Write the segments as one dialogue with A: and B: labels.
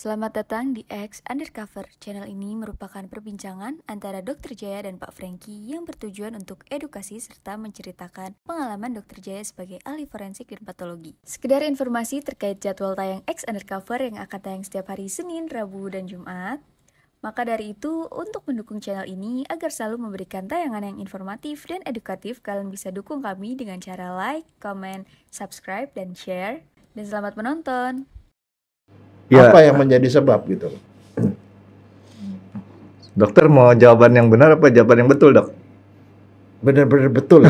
A: Selamat datang di X Undercover. Channel ini merupakan perbincangan antara Dr. Jaya dan Pak Frankie yang bertujuan untuk edukasi serta menceritakan pengalaman Dr. Jaya sebagai ahli forensik dan patologi. Sekedar informasi terkait jadwal tayang X Undercover yang akan tayang setiap hari Senin, Rabu, dan Jumat. Maka dari itu, untuk mendukung channel ini agar selalu memberikan tayangan yang informatif dan edukatif, kalian bisa dukung kami dengan cara like, comment, subscribe, dan share. Dan selamat menonton! Ya. Apa yang menjadi sebab gitu? Dokter mau jawaban yang benar apa jawaban yang betul dok? Benar-benar betul.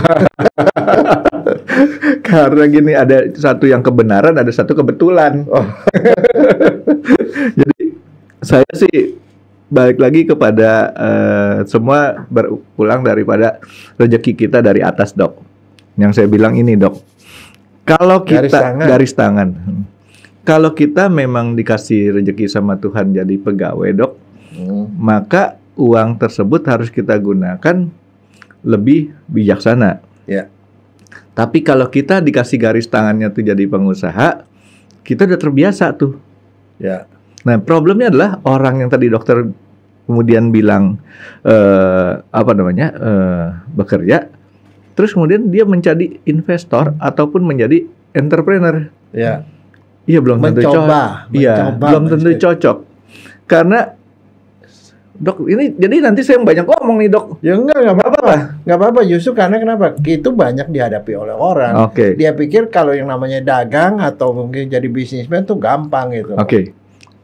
A: Karena gini ada satu yang kebenaran, ada satu kebetulan. Oh. Jadi saya sih balik lagi kepada uh, semua berpulang daripada rezeki kita dari atas dok. Yang saya bilang ini dok, kalau kita garis tangan, garis tangan kalau kita memang dikasih rezeki sama Tuhan jadi pegawai dok, hmm. maka uang tersebut harus kita gunakan lebih bijaksana. Yeah. Tapi kalau kita dikasih garis tangannya tuh jadi pengusaha, kita udah terbiasa tuh. Ya. Nah, problemnya adalah orang yang tadi dokter kemudian bilang uh, apa namanya uh, bekerja, terus kemudian dia menjadi investor ataupun menjadi entrepreneur. Ya. Iya belum tentu cocok. Iya belum tentu
B: cocok. Karena dok ini jadi nanti saya banyak ngomong nih dok. Ya enggak enggak apa-apa. Enggak apa-apa justru karena kenapa? Itu banyak dihadapi oleh orang. Oke. Okay. Dia pikir kalau yang namanya dagang atau mungkin jadi bisnismen tuh gampang gitu. Oke. Okay.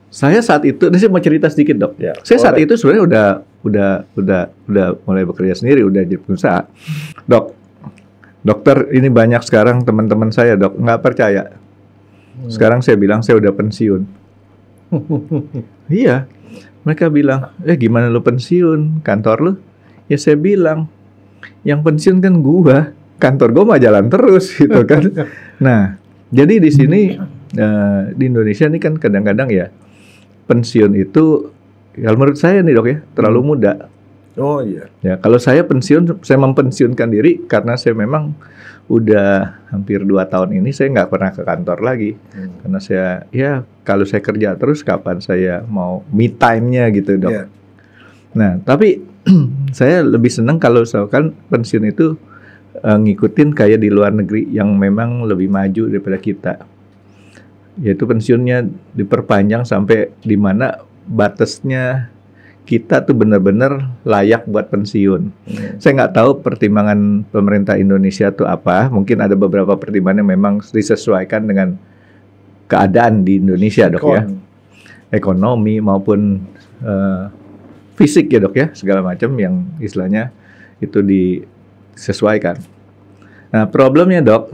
A: Saya saat itu, ini saya mau cerita sedikit dok. Ya, saya boleh. saat itu sebenarnya udah udah udah udah mulai bekerja sendiri, udah jadi pengusaha. Dok, dokter ini banyak sekarang teman-teman saya dok nggak percaya Hmm. Sekarang saya bilang saya udah pensiun. iya. Mereka bilang, "Eh gimana lu pensiun? Kantor lu?" Ya saya bilang, "Yang pensiun kan gua. Kantor gua mah jalan terus gitu kan." nah, jadi di sini uh, di Indonesia ini kan kadang-kadang ya pensiun itu kalau menurut saya nih Dok ya, terlalu hmm. muda. Oh iya. Ya kalau saya pensiun, saya mempensiunkan diri karena saya memang udah hampir dua tahun ini saya nggak pernah ke kantor lagi hmm. karena saya ya kalau saya kerja terus kapan saya mau me time-nya gitu dok. Yeah. Nah tapi saya lebih senang kalau misalkan pensiun itu uh, ngikutin kayak di luar negeri yang memang lebih maju daripada kita. Yaitu pensiunnya diperpanjang sampai di mana batasnya kita tuh benar-benar layak buat pensiun. Hmm. Saya nggak tahu pertimbangan pemerintah Indonesia tuh apa. Mungkin ada beberapa pertimbangan yang memang disesuaikan dengan keadaan di Indonesia, Ekon. dok ya. Ekonomi maupun uh, fisik ya dok ya, segala macam yang istilahnya itu disesuaikan. Nah problemnya dok,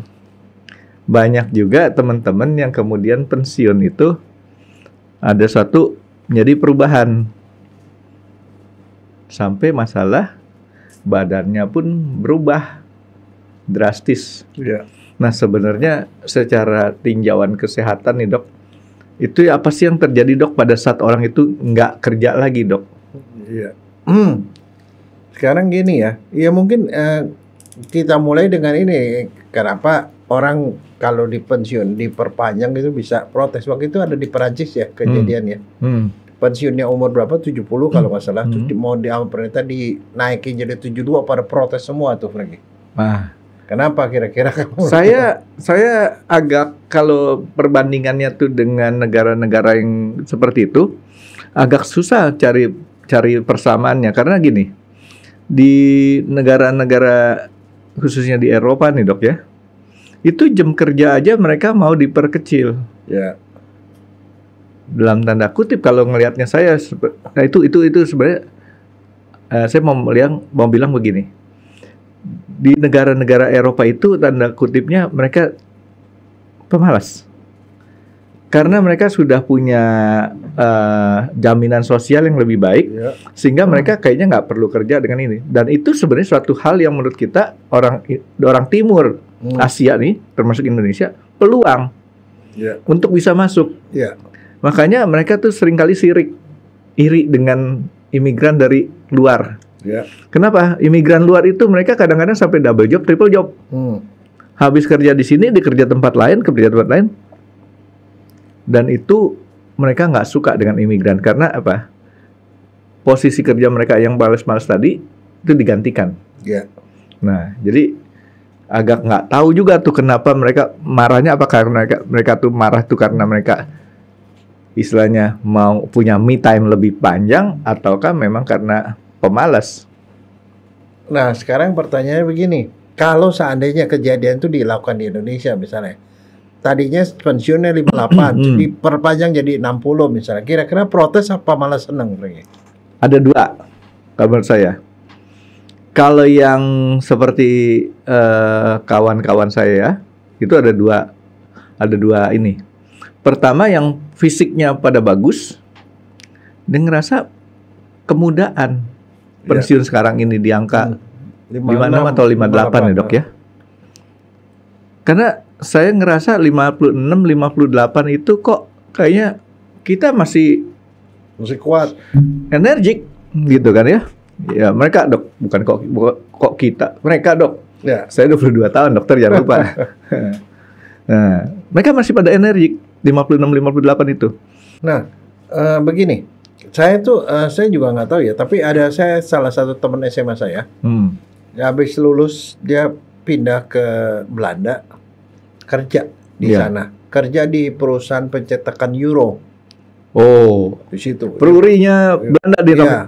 A: banyak juga teman-teman yang kemudian pensiun itu ada satu jadi perubahan sampai masalah badannya pun berubah drastis. Ya. Nah sebenarnya secara tinjauan kesehatan nih dok, itu ya apa sih yang terjadi dok pada saat orang itu nggak kerja lagi dok? Iya. Hmm.
B: Sekarang gini ya, ya mungkin eh, kita mulai dengan ini. Kenapa orang kalau di pensiun diperpanjang itu bisa protes? Waktu itu ada di Perancis ya kejadiannya. Hmm. Ya. Hmm pensiunnya umur berapa 70 kalau hmm. nggak salah hmm. Terus mau di pemerintah dinaikin jadi 72 pada protes semua tuh Franky. Nah, kenapa kira-kira Saya
A: kita? saya agak kalau perbandingannya tuh dengan negara-negara yang seperti itu agak susah cari cari persamaannya karena gini di negara-negara khususnya di Eropa nih dok ya itu jam kerja aja mereka mau diperkecil. Ya dalam tanda kutip kalau ngelihatnya saya nah itu itu itu sebenarnya uh, saya mau bilang mau bilang begini di negara-negara Eropa itu tanda kutipnya mereka pemalas karena mereka sudah punya uh, jaminan sosial yang lebih baik ya. sehingga hmm. mereka kayaknya nggak perlu kerja dengan ini dan itu sebenarnya suatu hal yang menurut kita orang orang timur hmm. Asia nih termasuk Indonesia peluang ya. untuk bisa masuk ya Makanya mereka tuh seringkali sirik, iri dengan imigran dari luar. Yeah. Kenapa? Imigran luar itu mereka kadang-kadang sampai double job, triple job. Hmm. Habis kerja di sini, dikerja tempat lain, kerja tempat lain. Dan itu mereka nggak suka dengan imigran karena apa? Posisi kerja mereka yang males-males tadi itu digantikan. Yeah. Nah, jadi agak nggak tahu juga tuh kenapa mereka marahnya apa karena mereka mereka tuh marah tuh karena mereka istilahnya mau punya me time lebih panjang ataukah memang karena pemalas?
B: Nah, sekarang pertanyaannya begini. Kalau seandainya kejadian itu dilakukan di Indonesia misalnya. Tadinya pensiunnya 58, hmm. diperpanjang jadi 60 misalnya. Kira-kira protes apa malah seneng?
A: Ada dua kabar saya. Kalau yang seperti eh, kawan-kawan uh, kawan -kawan saya itu ada dua ada dua ini Pertama yang fisiknya pada bagus, dia ngerasa kemudaan ya. pensiun ya. sekarang ini di angka hmm. 56 atau 58 58, ya dok ya. Karena saya ngerasa 56 58 itu kok kayaknya kita masih masih kuat, energik gitu kan ya. Ya mereka dok bukan kok kok kita, mereka dok. Ya. Saya 22 tahun dokter jangan lupa. nah, mereka masih pada energik 56-58 itu.
B: Nah, uh, begini, saya tuh uh, saya juga nggak tahu ya, tapi ada saya salah satu teman SMA saya, hmm. habis lulus dia pindah ke Belanda kerja di yeah. sana, kerja di perusahaan pencetakan euro.
A: Oh,
B: di situ. Perurinya ya. Belanda di ya.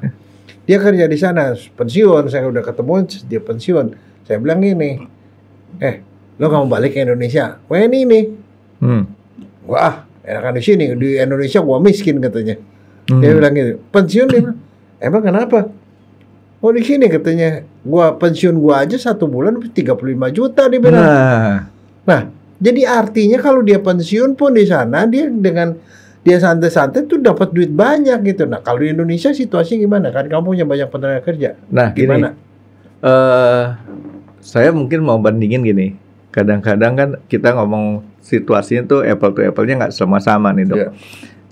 B: Dia kerja di sana, pensiun. Saya udah ketemu, dia pensiun. Saya bilang gini, eh, lo kamu balik ke Indonesia? Wah ini nih. Hmm gua ah enakan di sini di Indonesia gua miskin katanya hmm. dia bilang gitu pensiun dia bilang emang kenapa oh di sini katanya gua pensiun gua aja satu bulan tiga puluh lima juta di mana nah, nah jadi artinya kalau dia pensiun pun di sana dia dengan dia santai-santai tuh dapat duit banyak gitu. Nah kalau di Indonesia situasi gimana? Kan kamu punya banyak tenaga kerja.
A: Nah gimana? Gini, uh, eh, saya mungkin mau bandingin gini kadang-kadang kan kita ngomong situasinya tuh apple to apple-nya nggak sama-sama nih dok. Yeah.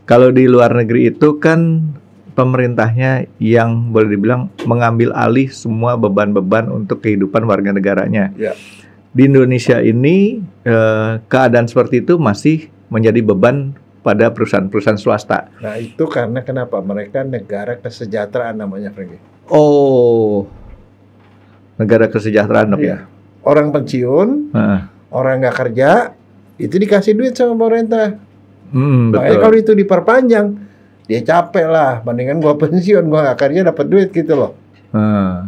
A: Kalau di luar negeri itu kan pemerintahnya yang boleh dibilang mengambil alih semua beban-beban untuk kehidupan warga negaranya. Yeah. Di Indonesia ini eh, keadaan seperti itu masih menjadi beban pada perusahaan-perusahaan swasta.
B: Nah itu karena kenapa mereka negara kesejahteraan namanya Frankie.
A: Oh, negara kesejahteraan dok yeah. ya. Iya
B: orang pensiun, nah. orang nggak kerja, itu dikasih duit sama pemerintah.
A: Hmm, Makanya kalau
B: itu diperpanjang, dia capek lah. Bandingan gua pensiun, gua nggak kerja dapat duit gitu loh.
A: Uh.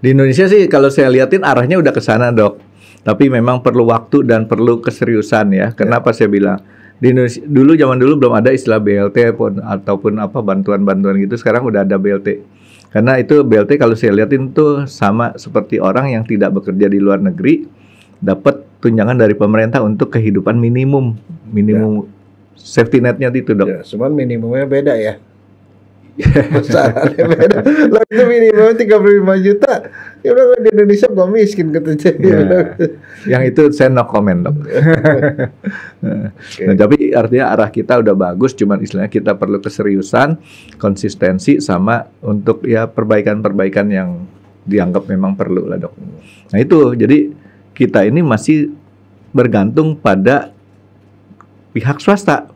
A: Di Indonesia sih kalau saya liatin arahnya udah ke sana dok. Tapi memang perlu waktu dan perlu keseriusan ya. Kenapa ya. saya bilang? Di Indonesia, dulu zaman dulu belum ada istilah BLT pun, ataupun apa bantuan-bantuan gitu. Sekarang udah ada BLT karena itu BLT kalau saya lihatin tuh sama seperti orang yang tidak bekerja di luar negeri dapat tunjangan dari pemerintah untuk kehidupan minimum, minimum ya. safety netnya itu dok. Ya, cuman minimumnya
B: beda ya besarannya beda lo itu puluh lima juta ya udah di Indonesia gak miskin katanya ya.
A: yang itu saya no comment dok
B: okay.
A: nah, tapi artinya arah kita udah bagus cuman istilahnya kita perlu keseriusan konsistensi sama untuk ya perbaikan-perbaikan yang dianggap memang perlu lah dok nah itu jadi kita ini masih bergantung pada pihak swasta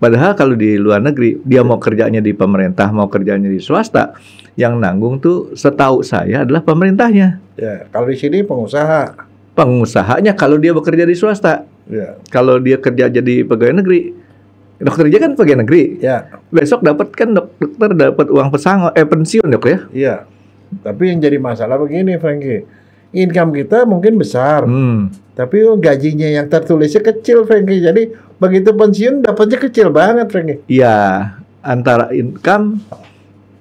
A: Padahal kalau di luar negeri dia mau kerjanya di pemerintah, mau kerjanya di swasta, yang nanggung tuh setahu saya adalah pemerintahnya. Ya, kalau di sini pengusaha. Pengusahanya kalau dia bekerja di swasta. Ya. Kalau dia kerja jadi pegawai negeri, dokter dia kan pegawai negeri. Ya. Besok dapat kan dok dokter dapat uang pesangon eh pensiun dok ya.
B: Iya. Tapi yang jadi masalah begini Frankie income kita mungkin besar. Hmm. Tapi gajinya yang tertulisnya kecil, Frankie. Jadi begitu pensiun dapatnya kecil banget, Frankie.
A: Iya, antara income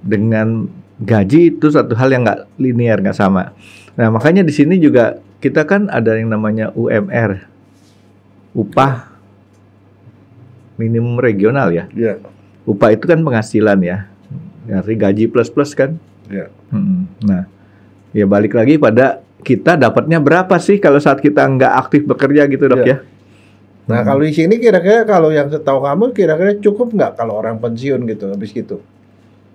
A: dengan gaji itu satu hal yang nggak linear, nggak sama. Nah, makanya di sini juga kita kan ada yang namanya UMR, upah minimum regional ya. Iya. Upah itu kan penghasilan ya, dari gaji plus plus kan. Iya. Hmm. Nah, ya balik lagi pada kita dapatnya berapa sih kalau saat kita nggak aktif bekerja gitu dok ya?
B: ya? Nah kalau di sini kira-kira kalau yang setahu kamu kira-kira cukup nggak kalau orang pensiun gitu habis gitu?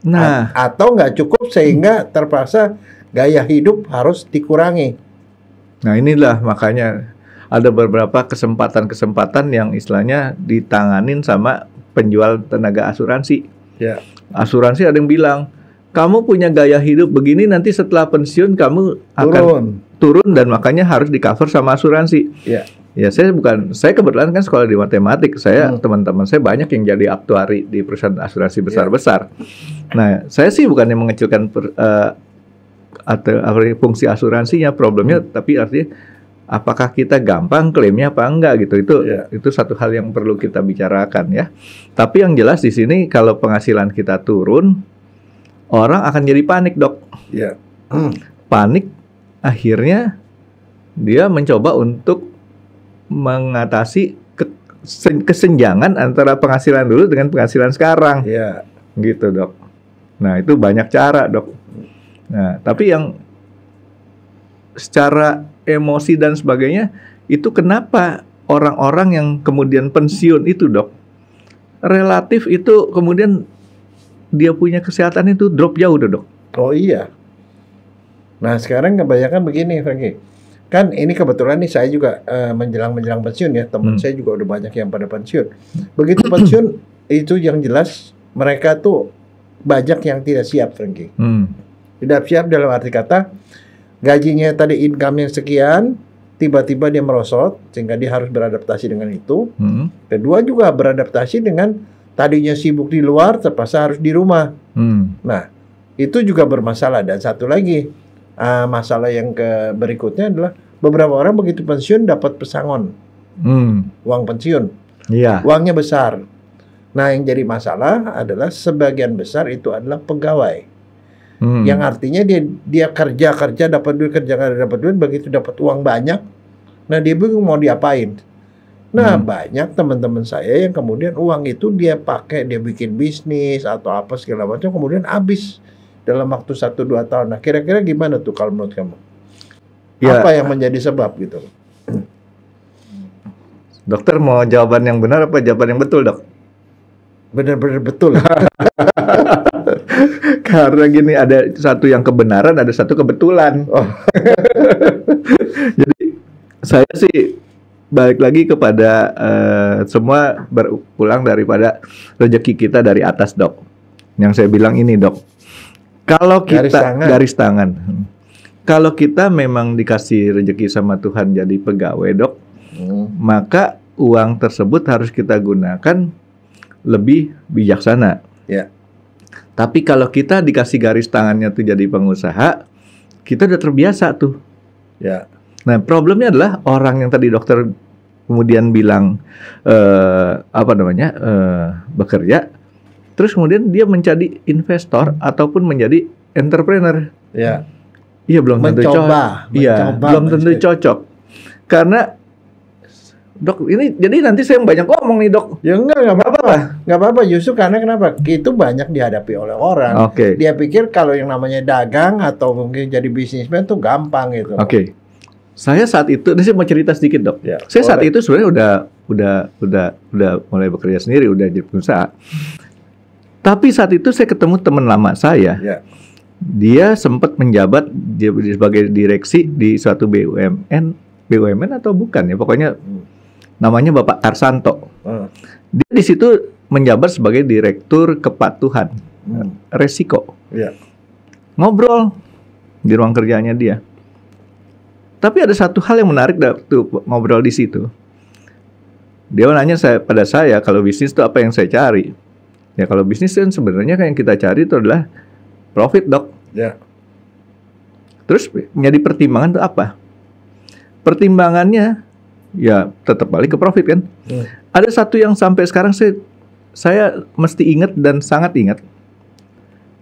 B: Nah A atau nggak cukup sehingga terpaksa gaya hidup harus dikurangi.
A: Nah inilah makanya ada beberapa kesempatan-kesempatan yang istilahnya ditanganin sama penjual tenaga asuransi. Ya. Asuransi ada yang bilang kamu punya gaya hidup begini nanti setelah pensiun kamu akan turun dan makanya harus di cover sama asuransi. Ya. Ya saya bukan, saya kebetulan kan sekolah di matematik. Saya teman hmm. teman-teman saya banyak yang jadi aktuari di perusahaan asuransi ya. besar-besar. Yeah. Nah saya sih bukan yang mengecilkan per, uh, eh, atau fungsi asuransinya, problemnya hmm. tapi artinya apakah kita gampang klaimnya apa enggak gitu itu yeah. itu satu hal yang perlu kita bicarakan ya tapi yang jelas di sini kalau penghasilan kita turun orang akan jadi panik dok. Yeah. Iya. Hmm. Panik akhirnya dia mencoba untuk mengatasi kesenjangan antara penghasilan dulu dengan penghasilan sekarang. Yeah. Gitu dok. Nah itu banyak cara dok. Nah tapi yang secara emosi dan sebagainya itu kenapa orang-orang yang kemudian pensiun itu dok relatif itu kemudian
B: dia punya kesehatan itu drop jauh dong dok. Oh iya. Nah sekarang kebanyakan begini Franky, Kan ini kebetulan nih saya juga menjelang eh, menjelang-menjelang pensiun ya. Teman hmm. saya juga udah banyak yang pada pensiun. Begitu pensiun itu yang jelas mereka tuh banyak yang tidak siap Franky. Hmm. Tidak siap dalam arti kata gajinya tadi income yang sekian tiba-tiba dia merosot sehingga dia harus beradaptasi dengan itu. Hmm. Kedua juga beradaptasi dengan Tadinya sibuk di luar, terpaksa harus di rumah. Hmm. Nah, itu juga bermasalah. Dan satu lagi uh, masalah yang ke berikutnya adalah beberapa orang begitu pensiun dapat pesangon,
A: hmm. uang pensiun, Iya.
B: uangnya besar. Nah, yang jadi masalah adalah sebagian besar itu adalah pegawai. Hmm. Yang artinya dia dia kerja kerja dapat duit kerja kerja dapat duit begitu dapat uang banyak, nah dia bingung mau diapain. Nah, hmm. banyak teman-teman saya yang kemudian uang itu dia pakai, dia bikin bisnis atau apa segala macam, kemudian habis dalam waktu 1 dua tahun. Nah, kira-kira gimana tuh kalau menurut kamu? Ya. Apa yang menjadi sebab gitu?
A: Dokter mau jawaban yang benar apa jawaban yang betul, dok? Benar-benar betul. Karena gini, ada satu yang kebenaran, ada satu kebetulan. Oh. Jadi, saya sih balik lagi kepada uh, semua berulang daripada rezeki kita dari atas dok. Yang saya bilang ini dok, kalau kita garis tangan, garis tangan kalau kita memang dikasih rezeki sama Tuhan jadi pegawai dok, hmm. maka uang tersebut harus kita gunakan lebih bijaksana. Ya. Tapi kalau kita dikasih garis tangannya tuh jadi pengusaha, kita udah terbiasa tuh. Ya. Nah, problemnya adalah orang yang tadi dokter kemudian bilang eh, apa namanya eh, bekerja, terus kemudian dia menjadi investor ataupun menjadi entrepreneur. Iya. Iya belum tentu cocok. Iya belum tentu cocok karena
B: dok ini jadi nanti saya banyak ngomong nih dok ya enggak enggak apa-apa enggak apa-apa justru karena kenapa itu banyak dihadapi oleh orang oke okay. dia pikir kalau yang namanya dagang atau mungkin jadi bisnismen itu gampang gitu oke okay.
A: Saya saat itu, saya mau cerita sedikit dok. Ya, saya saat itu sebenarnya udah udah udah udah mulai bekerja sendiri, udah jadi pengusaha. Tapi saat itu saya ketemu teman lama saya. Ya. Dia sempat menjabat sebagai direksi di suatu BUMN, BUMN atau bukan ya? Pokoknya hmm. namanya Bapak Tarsanto. Hmm. Ah. Dia di situ menjabat sebagai direktur kepatuhan hmm. resiko. Ya. Ngobrol di ruang kerjanya dia tapi ada satu hal yang menarik waktu ngobrol di situ. Dia nanya saya, pada saya kalau bisnis itu apa yang saya cari. Ya kalau bisnis kan sebenarnya yang kita cari itu adalah profit dok. Ya. Terus menjadi pertimbangan itu apa? Pertimbangannya ya tetap balik ke profit kan. Hmm. Ada satu yang sampai sekarang saya saya mesti ingat dan sangat ingat.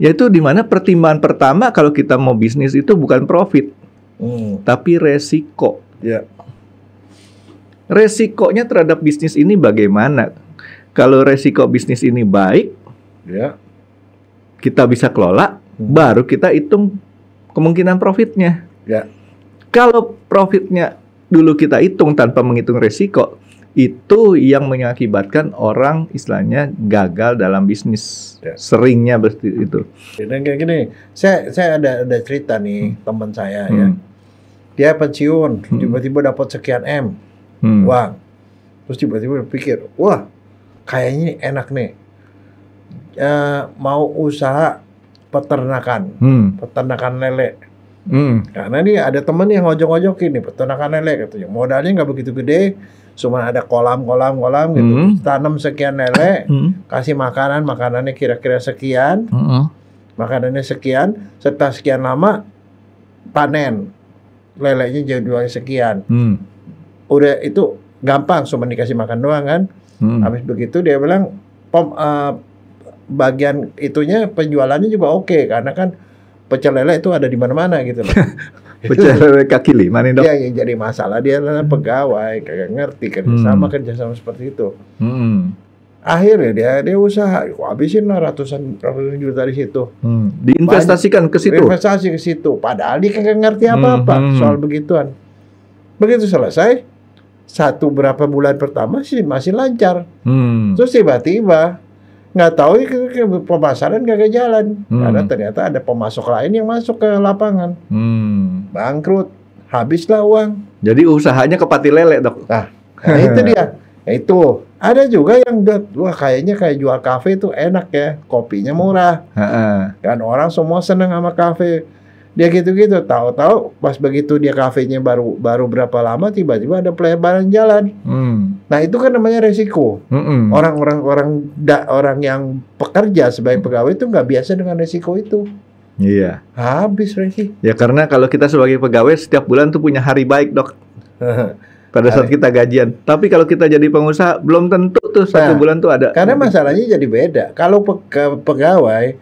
A: Yaitu di mana pertimbangan pertama kalau kita mau bisnis itu bukan profit Hmm. tapi resiko. Ya. Resikonya terhadap bisnis ini bagaimana? Kalau resiko bisnis ini baik, ya. kita bisa kelola, hmm. baru kita hitung kemungkinan profitnya. Ya. Kalau profitnya dulu kita hitung tanpa menghitung resiko, itu yang mengakibatkan orang istilahnya gagal dalam bisnis ya. seringnya berarti itu.
B: Dan kayak gini, saya saya ada ada cerita nih hmm. teman saya hmm. ya dia pensiun hmm. tiba-tiba dapat sekian m hmm. uang terus tiba-tiba berpikir wah kayaknya ini enak nih e, mau usaha peternakan hmm. peternakan lele Hmm. Karena ini ada temen yang ngojok-ngojokin nih peternakan lele katanya. Modalnya nggak begitu gede, cuma ada kolam-kolam kolam gitu. Hmm. Tanam sekian lele, hmm. kasih makanan, makanannya kira-kira sekian. Hmm. Makanannya sekian, serta sekian lama panen lelenya jadwalnya sekian. Hmm. Udah itu gampang cuma dikasih makan doang kan. Hmm. Habis begitu dia bilang pom uh, bagian itunya penjualannya juga oke okay, karena kan pecel lele itu ada di mana-mana gitu loh. pecel lele
A: kaki lima nih dok. Iya,
B: yang jadi masalah dia adalah hmm. pegawai, kagak ngerti kerjasama hmm. kerjasama seperti itu. Hmm akhirnya dia dia usaha habisin lah ratusan ratusan juta di situ
A: hmm. diinvestasikan ke situ
B: investasi ke situ padahal dia kagak ngerti apa apa hmm, hmm. soal begituan begitu selesai satu berapa bulan pertama sih masih lancar hmm. terus tiba-tiba nggak tahu ya, pemasaran kagak jalan hmm. karena ternyata ada pemasok lain yang masuk ke lapangan
A: hmm.
B: bangkrut habislah uang jadi usahanya kepati lele dok nah, nah itu dia nah, itu ada juga yang wah kayaknya kayak jual kafe itu enak ya, kopinya murah. Ha-ha. Kan orang semua seneng sama kafe. Dia gitu-gitu, tahu-tahu pas begitu dia kafenya baru baru berapa lama tiba-tiba ada pelebaran jalan. Hmm. Nah itu kan namanya resiko. Mm-mm. Orang-orang orang da, orang yang pekerja sebagai pegawai itu nggak biasa dengan resiko itu. Iya. Habis resiko.
A: Ya karena kalau kita sebagai pegawai setiap bulan tuh punya hari baik dok. pada saat kita gajian. Tapi
B: kalau kita jadi pengusaha belum tentu tuh satu nah, bulan tuh ada. Karena masalahnya jadi beda. Kalau pe pegawai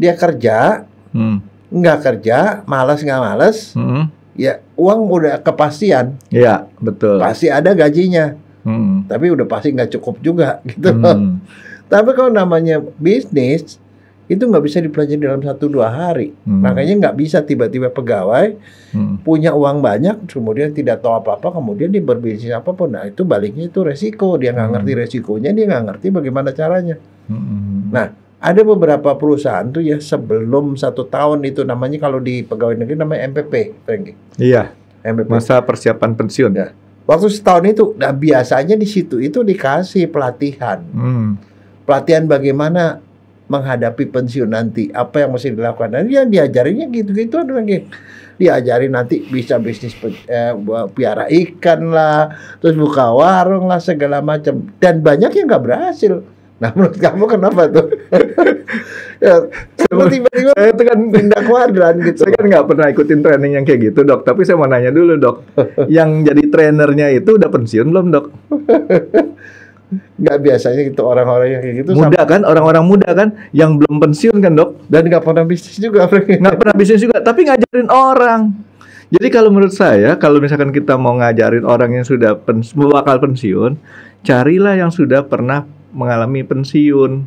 B: dia kerja hmm. kerja, malas nggak malas, hmm. ya uang udah kepastian.
A: Iya betul. Pasti
B: ada gajinya. Hmm. Tapi udah pasti nggak cukup juga gitu. Hmm. Tapi kalau namanya bisnis itu nggak bisa dipelajari dalam satu dua hari. Hmm. Makanya nggak bisa tiba-tiba pegawai hmm. punya uang banyak, kemudian tidak tahu apa-apa, kemudian dia berbisnis apapun. Nah itu baliknya itu resiko. Dia nggak hmm. ngerti resikonya, dia nggak ngerti bagaimana caranya. Hmm. Nah ada beberapa perusahaan tuh ya sebelum satu tahun itu namanya kalau di pegawai negeri namanya MPP, Franky.
A: Iya. MPP. Masa persiapan pensiun. Ya.
B: Waktu setahun itu, nah biasanya di situ itu dikasih pelatihan. Hmm. Pelatihan bagaimana menghadapi pensiun nanti apa yang mesti dilakukan dan yang diajarinya gitu-gitu ada lagi diajarin nanti bisa bisnis eh, piara ikan lah terus buka warung lah segala macam dan banyak yang nggak berhasil nah menurut kamu kenapa tuh ya, tiba-tiba saya itu kan pindah kuadran gitu saya kan nggak pernah ikutin training
A: yang kayak gitu dok tapi saya mau nanya dulu dok yang jadi trainernya itu udah pensiun belum dok nggak biasanya gitu orang-orang yang kayak gitu muda sama. kan orang-orang muda kan yang belum pensiun kan dok dan nggak pernah bisnis juga nggak pernah bisnis juga tapi ngajarin orang jadi kalau menurut saya kalau misalkan kita mau ngajarin orang yang sudah pens bakal pensiun carilah yang sudah pernah mengalami pensiun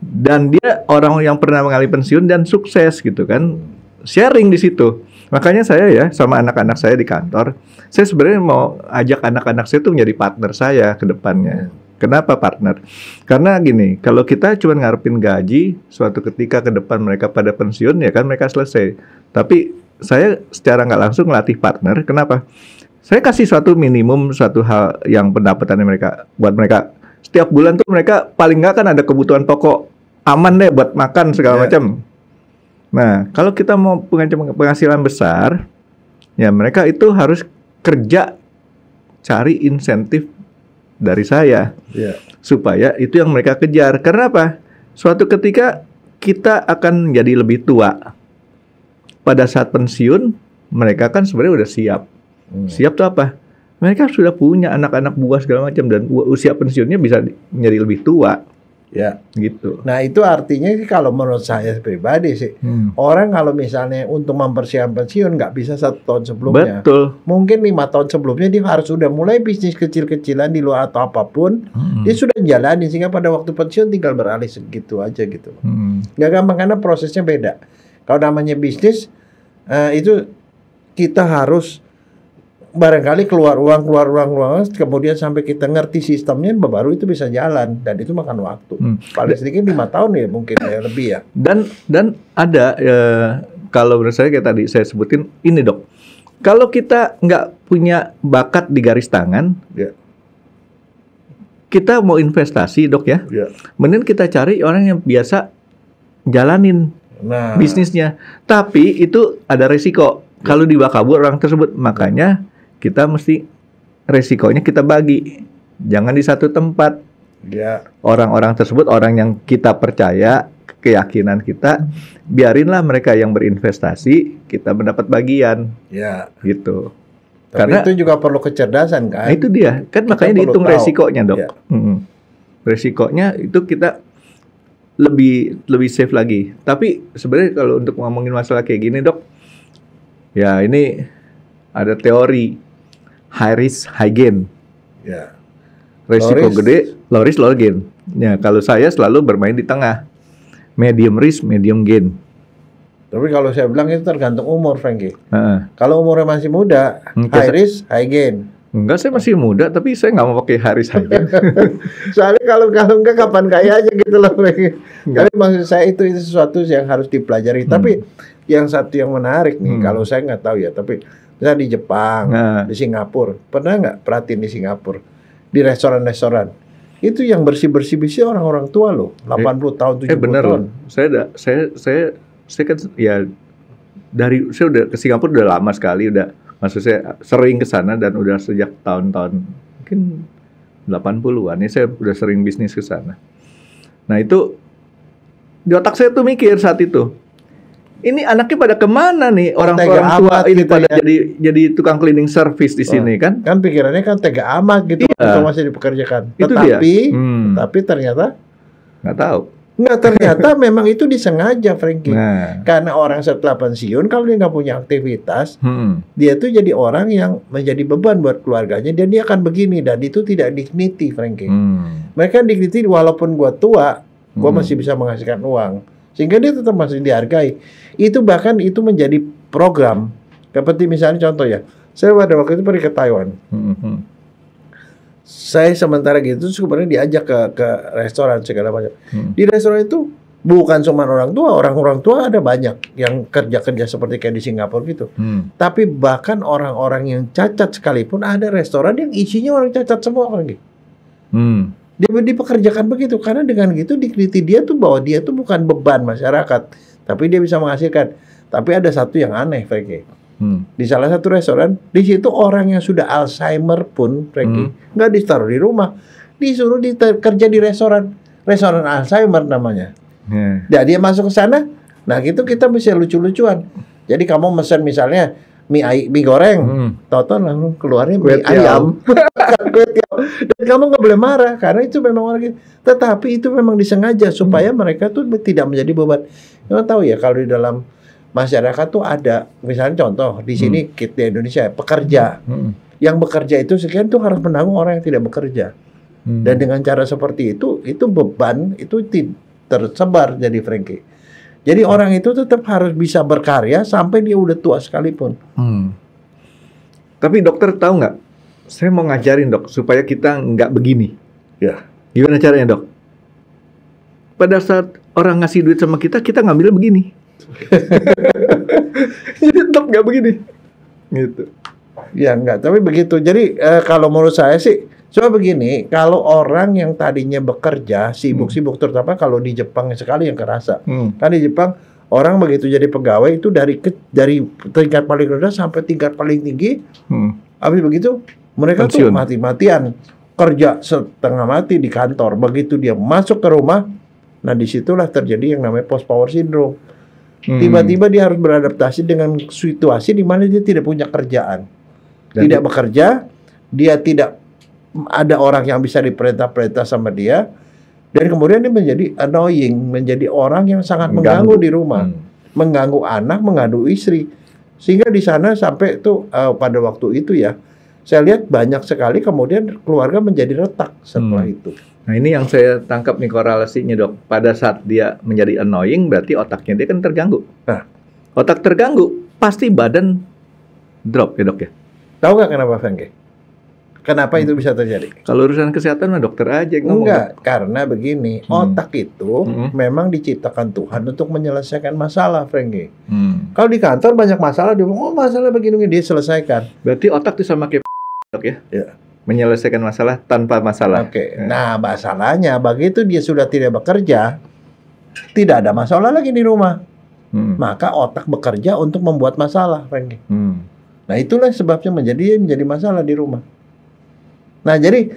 A: dan dia orang yang pernah mengalami pensiun dan sukses gitu kan sharing di situ Makanya saya ya sama anak-anak saya di kantor, saya sebenarnya mau ajak anak-anak saya tuh menjadi partner saya ke depannya. Kenapa partner? Karena gini, kalau kita cuma ngarepin gaji, suatu ketika ke depan mereka pada pensiun, ya kan mereka selesai. Tapi saya secara nggak langsung ngelatih partner. Kenapa? Saya kasih suatu minimum, suatu hal yang pendapatannya mereka buat mereka. Setiap bulan tuh mereka paling nggak kan ada kebutuhan pokok aman deh buat makan segala yeah. macam. Nah, kalau kita mau penghasilan besar, ya mereka itu harus kerja cari insentif dari saya yeah. supaya itu yang mereka kejar karena apa suatu ketika kita akan jadi lebih tua pada saat pensiun mereka kan sebenarnya udah siap hmm. siap tuh apa mereka sudah punya anak-anak buah segala
B: macam dan usia pensiunnya bisa menjadi lebih tua Ya, gitu. Nah, itu artinya sih kalau menurut saya pribadi sih, hmm. orang kalau misalnya untuk mempersiapkan pensiun nggak bisa satu tahun sebelumnya. Betul. Mungkin lima tahun sebelumnya dia harus sudah mulai bisnis kecil-kecilan di luar atau apapun, hmm. dia sudah jalani sehingga pada waktu pensiun tinggal beralih segitu aja gitu. Hmm. Gak gampang karena prosesnya beda. Kalau namanya bisnis uh, itu kita harus barangkali keluar uang keluar uang keluar uang kemudian sampai kita ngerti sistemnya baru itu bisa jalan dan itu makan waktu hmm. paling sedikit lima tahun ya mungkin ya lebih ya
A: dan dan ada e, kalau menurut saya kayak tadi saya sebutin ini dok kalau kita nggak punya bakat di garis tangan ya. kita mau investasi dok ya ya mending kita cari orang yang biasa jalanin nah. bisnisnya tapi itu ada resiko kalau dibakar buat orang tersebut makanya kita mesti resikonya kita bagi. Jangan di satu tempat. orang ya. Orang-orang tersebut orang yang kita percaya keyakinan kita, biarinlah mereka yang berinvestasi kita mendapat bagian. Ya. Gitu.
B: Tapi Karena itu juga perlu kecerdasan kan. Nah itu
A: dia. Kan kita makanya dihitung tahu. resikonya, Dok. Ya. Hmm. Resikonya itu kita lebih lebih safe lagi. Tapi sebenarnya kalau untuk ngomongin masalah kayak gini, Dok, ya ini ada teori high risk high gain. Ya. Risiko low gede, low risk low gain. Ya, kalau saya selalu bermain di tengah. Medium risk,
B: medium gain. Tapi kalau saya bilang itu tergantung umur, Frankie. Uh. Kalau umurnya masih muda, Enggak, high risk, high gain. Enggak, saya masih muda, tapi saya nggak mau pakai high risk, high gain. Soalnya kalau kalau nggak kapan kaya aja gitu loh, Frankie. Tapi maksud saya itu itu sesuatu yang harus dipelajari. Hmm. Tapi yang satu yang menarik nih, hmm. kalau saya nggak tahu ya, tapi Misalnya di Jepang, nah. di Singapura. Pernah nggak perhatiin di Singapura? Di restoran-restoran. Itu yang bersih-bersih bersih orang-orang tua loh. 80 eh, tahun, 70 eh, bener tahun.
A: Loh. Saya, saya, saya, saya kan ya dari saya udah ke Singapura udah lama sekali udah maksud saya sering ke sana dan udah sejak tahun-tahun mungkin 80-an ya saya udah sering bisnis ke sana. Nah, itu di otak saya tuh mikir saat itu ini anaknya pada kemana nih oh, orang tega orang tua ini gitu pada ya. jadi jadi tukang cleaning service di oh, sini kan?
B: Kan pikirannya kan tega amat gitu iya. masih dipekerjakan. Itu tetapi Hmm. tapi ternyata nggak tahu. Nggak ternyata memang itu disengaja Frankie. Nah. Karena orang setelah pensiun kalau dia nggak punya aktivitas, hmm. dia tuh jadi orang yang menjadi beban buat keluarganya dan dia akan begini dan itu tidak dignity Frankie. Hmm. Mereka dignity walaupun gua tua, gua hmm. masih bisa menghasilkan uang sehingga dia tetap masih dihargai. Itu bahkan itu menjadi program. Seperti misalnya contoh ya, saya pada waktu itu pergi ke Taiwan. Hmm. Saya sementara gitu sebenarnya diajak ke ke restoran segala macam. Hmm. Di restoran itu bukan cuma orang tua, orang-orang tua ada banyak yang kerja-kerja seperti kayak di Singapura gitu. Hmm. Tapi bahkan orang-orang yang cacat sekalipun ada restoran yang isinya orang cacat semua orang gitu. Hmm dia dipekerjakan begitu karena dengan gitu dignity dia tuh bahwa dia tuh bukan beban masyarakat tapi dia bisa menghasilkan tapi ada satu yang aneh Frankie hmm. di salah satu restoran di situ orang yang sudah Alzheimer pun Frankie hmm. nggak ditaruh di rumah disuruh kerja di restoran restoran Alzheimer namanya yeah. dan dia masuk ke sana nah gitu kita bisa lucu-lucuan jadi kamu mesen misalnya mie ayam mie goreng. Hmm. Toto langsung keluarnya mie Kuit ayam. Dan kamu nggak boleh marah karena itu memang orang gitu. Tetapi itu memang disengaja supaya hmm. mereka tuh tidak menjadi beban. Kamu tahu ya kalau di dalam masyarakat tuh ada misalnya contoh di sini hmm. kita di Indonesia pekerja hmm. yang bekerja itu sekian tuh harus menanggung orang yang tidak bekerja. Hmm. Dan dengan cara seperti itu itu beban itu tersebar jadi Frankie. Jadi orang itu tetap harus bisa berkarya sampai dia udah tua sekalipun. Hmm. Tapi dokter tahu nggak? Saya mau ngajarin dok supaya kita nggak
A: begini. Ya. Gimana caranya dok? Pada saat orang ngasih
B: duit sama kita, kita ngambil begini. Jadi dok nggak begini. Gitu. Ya nggak. Tapi begitu. Jadi eh, kalau menurut saya sih Coba begini, kalau orang yang tadinya bekerja sibuk-sibuk hmm. terutama kalau di Jepang sekali yang kerasa. Hmm. Kan di Jepang orang begitu jadi pegawai itu dari ke, dari tingkat paling rendah sampai tingkat paling tinggi. Hmm. Habis begitu mereka Pensiun. tuh mati-matian kerja setengah mati di kantor. Begitu dia masuk ke rumah, nah disitulah terjadi yang namanya post power syndrome. Hmm. Tiba-tiba hmm. dia harus beradaptasi dengan situasi di mana dia tidak punya kerjaan. Dan tidak bekerja, dia tidak ada orang yang bisa diperintah-perintah sama dia dan kemudian dia menjadi annoying, menjadi orang yang sangat mengganggu, mengganggu di rumah, hmm. mengganggu anak, mengganggu istri. Sehingga di sana sampai tuh uh, pada waktu itu ya, saya lihat banyak sekali kemudian keluarga menjadi retak setelah hmm.
A: itu. Nah ini yang saya tangkap nih korelasinya dok. Pada saat dia menjadi annoying berarti otaknya dia kan terganggu. Nah. Otak terganggu pasti badan drop ya dok ya.
B: Tahu nggak kenapa Frankie? Kenapa hmm. itu bisa terjadi? Kalau urusan kesehatan mah dokter aja yang ngomong. Enggak, karena begini, hmm. otak itu hmm. memang diciptakan Tuhan untuk menyelesaikan masalah, Frenge. Hmm. Kalau di kantor banyak masalah, dia ngomong, oh masalah begini dia selesaikan. Berarti otak itu sama kayak ya? ya. Menyelesaikan masalah tanpa masalah. Oke, okay. ya. nah masalahnya begitu dia sudah tidak bekerja, tidak ada masalah lagi di rumah. Hmm. Maka otak bekerja untuk membuat masalah, Frenge. Hmm. Nah itulah sebabnya menjadi menjadi masalah di rumah. Nah, jadi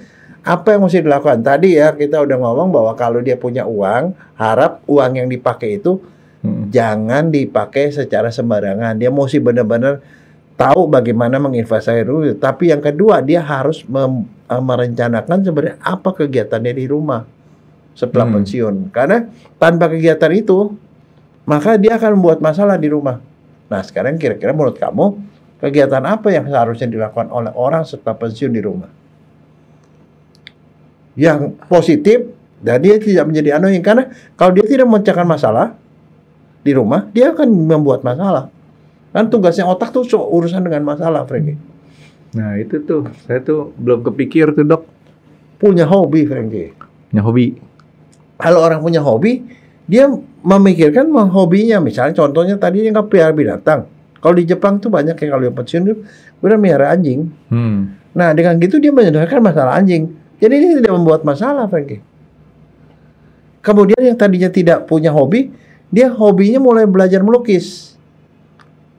B: apa yang mesti dilakukan? Tadi ya kita udah ngomong bahwa kalau dia punya uang, harap uang yang dipakai itu hmm. jangan dipakai secara sembarangan. Dia mesti benar-benar tahu bagaimana menginvestasi dulu. Tapi yang kedua, dia harus eh, merencanakan sebenarnya apa kegiatannya di rumah setelah hmm. pensiun. Karena tanpa kegiatan itu, maka dia akan membuat masalah di rumah. Nah, sekarang kira-kira menurut kamu kegiatan apa yang seharusnya dilakukan oleh orang setelah pensiun di rumah? yang positif dan dia tidak menjadi annoying karena kalau dia tidak memecahkan masalah di rumah dia akan membuat masalah kan tugasnya otak tuh so, urusan dengan masalah Franky nah itu tuh saya tuh belum kepikir tuh dok punya hobi Frankie punya hobi kalau orang punya hobi dia memikirkan hobinya misalnya contohnya tadi yang pelihara binatang kalau di Jepang tuh banyak yang kalau yang pensiun udah anjing
A: hmm.
B: nah dengan gitu dia menyelesaikan masalah anjing jadi ini tidak membuat masalah, Frankie. Kemudian yang tadinya tidak punya hobi, dia hobinya mulai belajar melukis.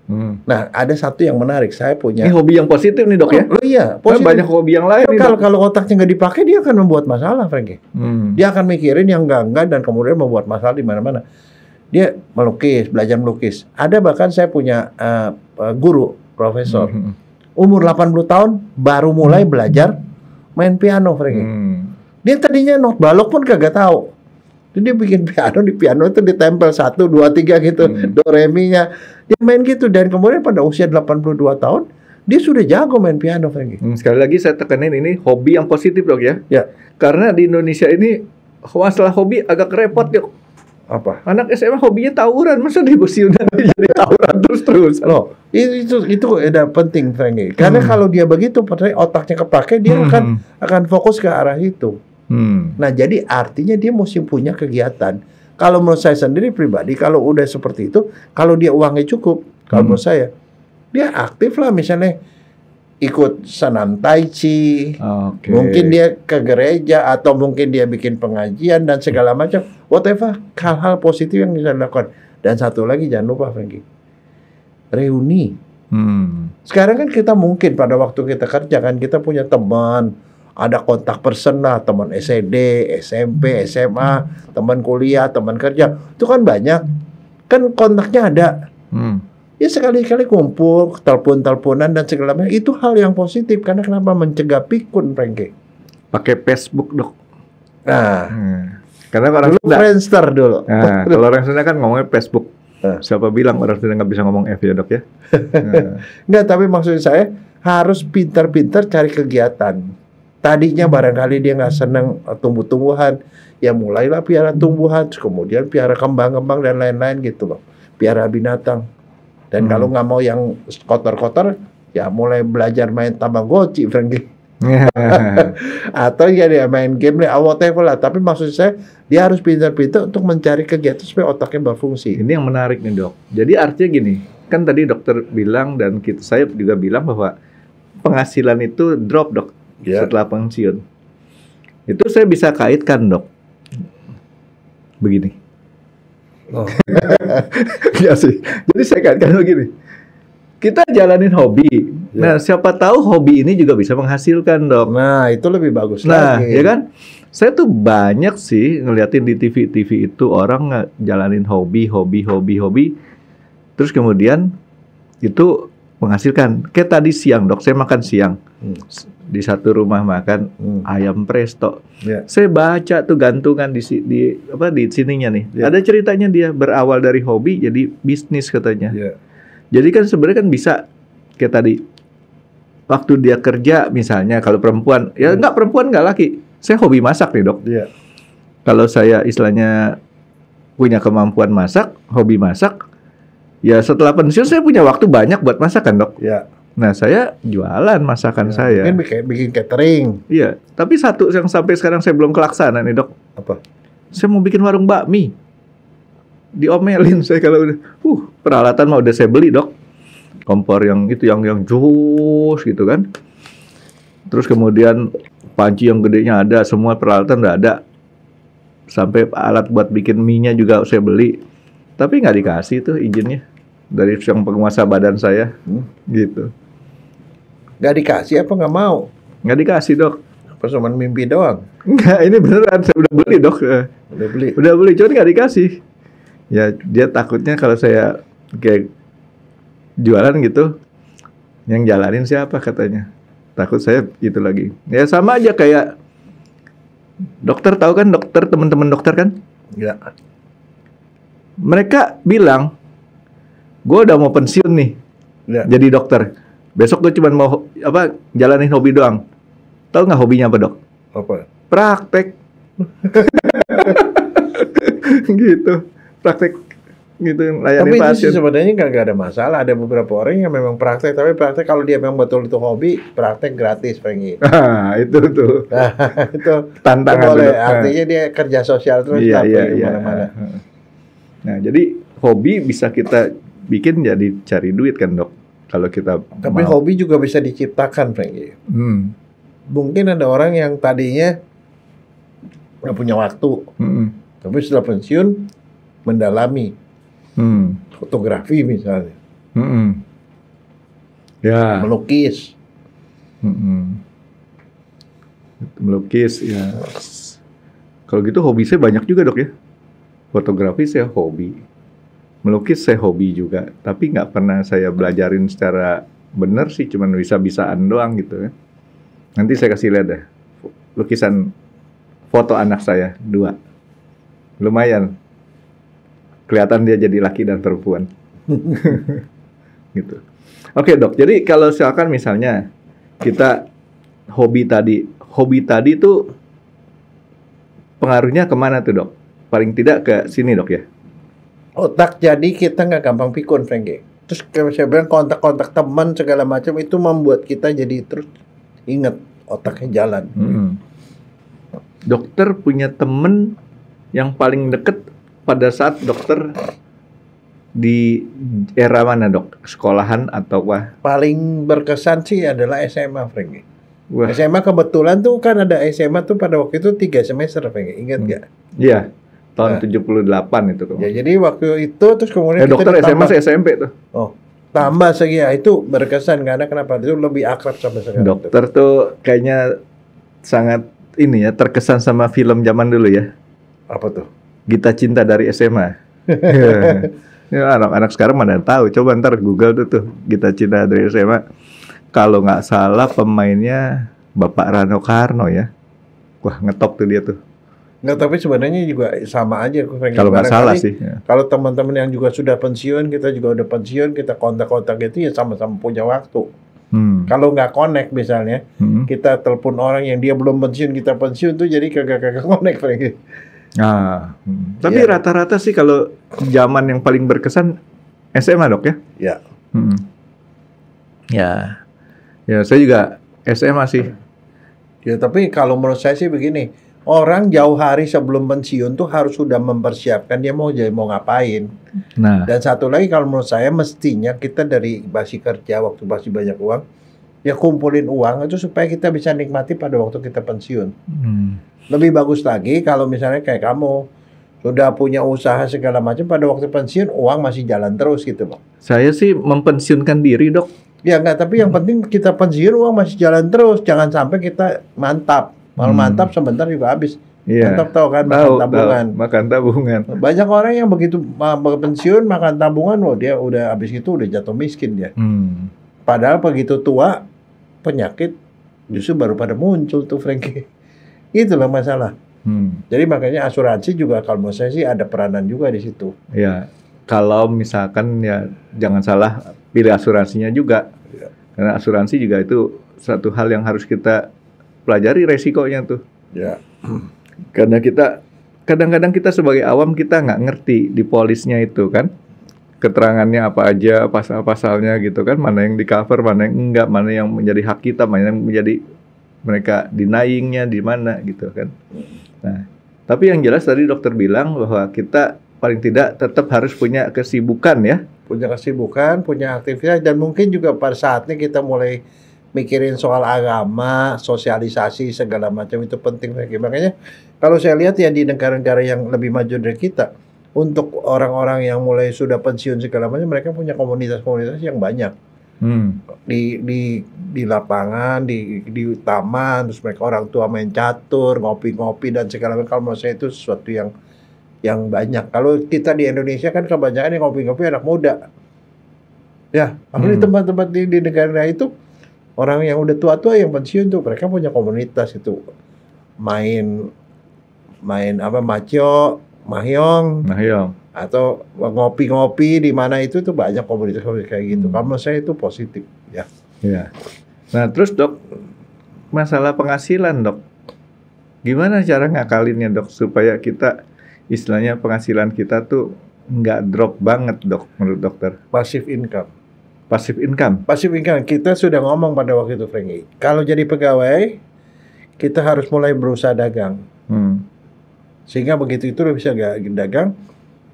B: Hmm. Nah, ada satu yang menarik. Saya punya. Ini hobi yang positif nih dok ya? Oh, iya. Positif. banyak hobi yang lain. Nih, kalau kotaknya kalau otaknya nggak dipakai, dia akan membuat masalah, Frankie. Hmm. Dia akan mikirin yang enggak-enggak dan kemudian membuat masalah di mana-mana. Dia melukis, belajar melukis. Ada bahkan saya punya uh, guru, profesor, hmm. hmm, hmm. umur 80 tahun baru mulai hmm. belajar main piano Frankie. Hmm. Dia tadinya not balok pun kagak tahu. Jadi dia bikin piano di piano itu ditempel satu dua tiga gitu hmm. do re mi nya dia main gitu dan kemudian pada usia 82 tahun dia sudah jago main piano Frankie.
A: Hmm, sekali lagi saya tekenin ini hobi yang positif dok ya. Ya. Karena di Indonesia ini masalah hobi agak repot yuk. Apa? Anak
B: SMA hobinya tawuran masa di udah jadi tawuran terus terus. Loh, itu itu itu udah penting Frankie karena hmm. kalau dia begitu otaknya kepake dia hmm. akan akan fokus ke arah itu hmm. nah jadi artinya dia mesti punya kegiatan kalau menurut saya sendiri pribadi kalau udah seperti itu kalau dia uangnya cukup kalau hmm. menurut saya dia aktif lah misalnya ikut senam tai chi, okay. mungkin dia ke gereja atau mungkin dia bikin pengajian dan segala macam, whatever hal-hal positif yang bisa dilakukan. Dan satu lagi jangan lupa Frankie, reuni. Hmm. Sekarang kan kita mungkin pada waktu kita kerja kan kita punya teman, ada kontak person teman SD, e SMP, SMA, teman kuliah, teman kerja. Itu kan banyak. Kan kontaknya ada. Hmm. Ya sekali-kali kumpul, telepon-teleponan dan segala macam. Itu hal yang positif karena kenapa mencegah pikun, Frankie? Pakai Facebook, Dok. Nah. Hmm. Karena orang dulu Friendster dulu. Nah, kalau orang sana kan ngomongnya Facebook Uh. Siapa bilang orang Sunda bisa ngomong F ya dok ya? Enggak, Nggak, tapi maksud saya harus pintar-pintar cari kegiatan. Tadinya hmm. barangkali dia nggak senang eh, tumbuh-tumbuhan, ya mulailah piara tumbuhan, kemudian piara kembang-kembang dan lain-lain gitu loh. Piara binatang. Dan hmm. kalau nggak mau yang kotor-kotor, ya mulai belajar main goci, Frankie. atau ya dia main game nih whatever lah tapi maksud saya dia harus pintar-pintar untuk mencari kegiatan supaya otaknya berfungsi ini yang menarik nih dok jadi artinya gini kan tadi dokter bilang dan kita saya
A: juga bilang bahwa penghasilan itu drop dok yeah. setelah pensiun itu saya bisa kaitkan dok begini oh. ya sih jadi saya kaitkan begini kita jalanin hobi. Ya. Nah, siapa tahu hobi ini juga bisa menghasilkan, Dok. Nah, itu lebih bagus nah, lagi. ya kan? Saya tuh banyak sih ngeliatin di TV-TV itu orang jalanin hobi, hobi, hobi, hobi. Terus kemudian itu menghasilkan. Kayak tadi siang, Dok, saya makan siang. Hmm. Di satu rumah makan hmm. ayam presto. Yeah. Saya baca tuh gantungan di di apa di sininya nih. Yeah. Ada ceritanya dia berawal dari hobi jadi bisnis katanya. Yeah jadi kan sebenarnya kan bisa kayak tadi waktu dia kerja misalnya kalau perempuan ya hmm. nggak perempuan nggak laki. Saya hobi masak nih dok. Yeah. Kalau saya istilahnya punya kemampuan masak, hobi masak, ya setelah pensiun saya punya waktu banyak buat masakan dok. Ya. Nah saya jualan masakan ya, saya. Mungkin bikin, bikin catering. Iya, tapi satu yang sampai sekarang saya belum kelaksana nih dok. Apa? Saya mau bikin warung bakmi. Diomelin saya kalau udah, uh peralatan mah udah saya beli dok kompor yang itu yang yang jus gitu kan terus kemudian panci yang gedenya ada semua peralatan udah ada sampai alat buat bikin minyak juga saya beli tapi nggak dikasih tuh izinnya dari yang penguasa badan saya hmm, gitu nggak dikasih apa nggak mau nggak dikasih dok apa cuma mimpi doang nggak ini beneran saya udah beli dok udah beli udah beli cuma nggak dikasih ya dia takutnya kalau saya kayak jualan gitu yang jalanin siapa katanya takut saya itu lagi ya sama aja kayak dokter tahu kan dokter teman-teman dokter kan ya. mereka bilang gue udah mau pensiun nih ya. jadi dokter besok gue cuma mau apa jalanin hobi doang tahu nggak hobinya apa dok apa praktek
B: gitu praktek gitu layanin tapi pasien. Tapi sebenarnya nggak ada masalah ada beberapa orang yang memang praktek tapi praktek kalau dia memang betul itu hobi praktek gratis Franky Ah,
A: itu tuh itu tantangan boleh ah. artinya
B: dia kerja sosial terus iya, tapi iya, di iya. mana
A: nah jadi hobi bisa kita bikin jadi cari duit kan dok kalau kita tapi mau. hobi
B: juga bisa diciptakan Franky hmm. mungkin ada orang yang tadinya nggak punya waktu hmm. tapi setelah pensiun mendalami Hmm. Fotografi misalnya.
A: Hmm. Ya.
B: Melukis. Hmm.
A: Melukis ya. Kalau gitu hobi saya banyak juga dok ya. Fotografi saya hobi. Melukis saya hobi juga. Tapi nggak pernah saya belajarin secara benar sih. Cuman bisa-bisaan doang gitu ya. Nanti saya kasih lihat deh. Lukisan foto anak saya dua. Lumayan kelihatan dia jadi laki dan perempuan. gitu. Oke okay, dok, jadi kalau misalkan misalnya kita hobi tadi, hobi tadi itu pengaruhnya kemana tuh dok? Paling tidak ke sini dok ya?
B: Otak jadi kita nggak gampang pikun Frankie. Terus kayak saya bilang kontak-kontak teman segala macam itu membuat kita jadi terus inget otaknya jalan. Hmm.
A: Dokter punya temen yang paling deket
B: pada saat dokter
A: di era mana dok? Sekolahan atau wah?
B: Paling berkesan sih adalah SMA, Frank. Wah. SMA kebetulan tuh kan ada SMA tuh pada waktu itu tiga semester, Frank. Ingat hmm. nggak? Hmm.
A: Iya. Tahun nah. 78 itu. Kemarin. Ya,
B: jadi waktu itu terus kemudian eh, dokter ditambah. SMA SMP tuh. Oh. Tambah segi ya, itu berkesan karena kenapa? Itu lebih akrab sama sekarang. Dokter
A: itu. tuh kayaknya sangat ini ya terkesan sama film zaman dulu ya. Apa tuh? Gita Cinta dari SMA. ya. anak-anak sekarang mana tahu. Coba ntar Google tuh tuh Gita Cinta dari SMA. Kalau nggak salah pemainnya Bapak Rano Karno ya. Wah ngetok tuh dia tuh.
B: Nggak, tapi sebenarnya juga sama aja. Kalau nggak salah kali, sih. Ya. Kalau teman-teman yang juga sudah pensiun, kita juga udah pensiun, kita kontak-kontak itu ya sama-sama punya waktu. Hmm. Kalau nggak connect misalnya, hmm. kita telepon orang yang dia belum pensiun, kita pensiun tuh jadi kagak-kagak connect. Frank. Ah, hmm. tapi rata iya. rata-rata sih kalau
A: zaman yang paling berkesan SMA dok ya?
B: Ya. Hmm.
A: Ya, ya saya juga SMA sih.
B: Ya tapi kalau menurut saya sih begini, orang jauh hari sebelum pensiun tuh harus sudah mempersiapkan dia mau jadi mau ngapain. Nah. Dan satu lagi kalau menurut saya mestinya kita dari masih kerja waktu masih banyak uang, ya kumpulin uang itu supaya kita bisa nikmati pada waktu kita pensiun. Hmm. Lebih bagus lagi kalau misalnya kayak kamu sudah punya usaha segala macam pada waktu pensiun uang masih jalan terus gitu, Pak. Saya sih mempensiunkan diri, Dok. Ya enggak, tapi yang hmm. penting kita pensiun uang masih jalan terus, jangan sampai kita mantap. Malah hmm. mantap sebentar juga habis. Iya. Mantap tahu kan makan tau, tabungan. Tau. Makan tabungan. Banyak orang yang begitu pensiun makan tabungan loh dia udah habis itu udah jatuh miskin dia. Hmm. Padahal begitu tua penyakit justru baru pada muncul tuh Frankie. Itulah masalah. Hmm. Jadi makanya asuransi juga kalau menurut saya sih ada peranan juga di situ.
A: Ya, kalau misalkan ya jangan salah pilih asuransinya juga. Ya. Karena asuransi juga itu satu hal yang harus kita pelajari resikonya tuh. Ya. Karena kita kadang-kadang kita sebagai awam kita nggak ngerti di polisnya itu kan keterangannya apa aja, pasal-pasalnya gitu kan, mana yang di cover, mana yang enggak, mana yang menjadi hak kita, mana yang menjadi mereka denyingnya di mana gitu kan. Nah, tapi yang jelas tadi dokter bilang bahwa kita paling tidak tetap harus punya kesibukan ya.
B: Punya kesibukan, punya aktivitas dan mungkin juga pada saatnya kita mulai mikirin soal agama, sosialisasi segala macam itu penting lagi. Makanya kalau saya lihat ya di negara-negara yang lebih maju dari kita, untuk orang-orang yang mulai sudah pensiun segala macam mereka punya komunitas-komunitas yang banyak hmm. di di di lapangan di di taman terus mereka orang tua main catur ngopi-ngopi dan segala macam kalau menurut saya itu sesuatu yang yang banyak kalau kita di Indonesia kan kebanyakan yang ngopi-ngopi anak muda ya tapi hmm. tempat-tempat di, di negara itu orang yang udah tua-tua yang pensiun tuh mereka punya komunitas itu main main apa maco mahyong, mahyong atau ngopi-ngopi di mana itu tuh banyak komunitas-komunitas kayak gitu. Hmm. saya itu positif ya. Ya. Nah, terus Dok, masalah penghasilan, Dok.
A: Gimana cara ngakalinnya, Dok, supaya kita istilahnya penghasilan kita tuh nggak drop banget, Dok, menurut dokter? Passive income. Passive income.
B: Passive income. Kita sudah ngomong pada waktu itu, Frankie. Kalau jadi pegawai, kita harus mulai berusaha dagang. Hmm sehingga begitu itu bisa dagang,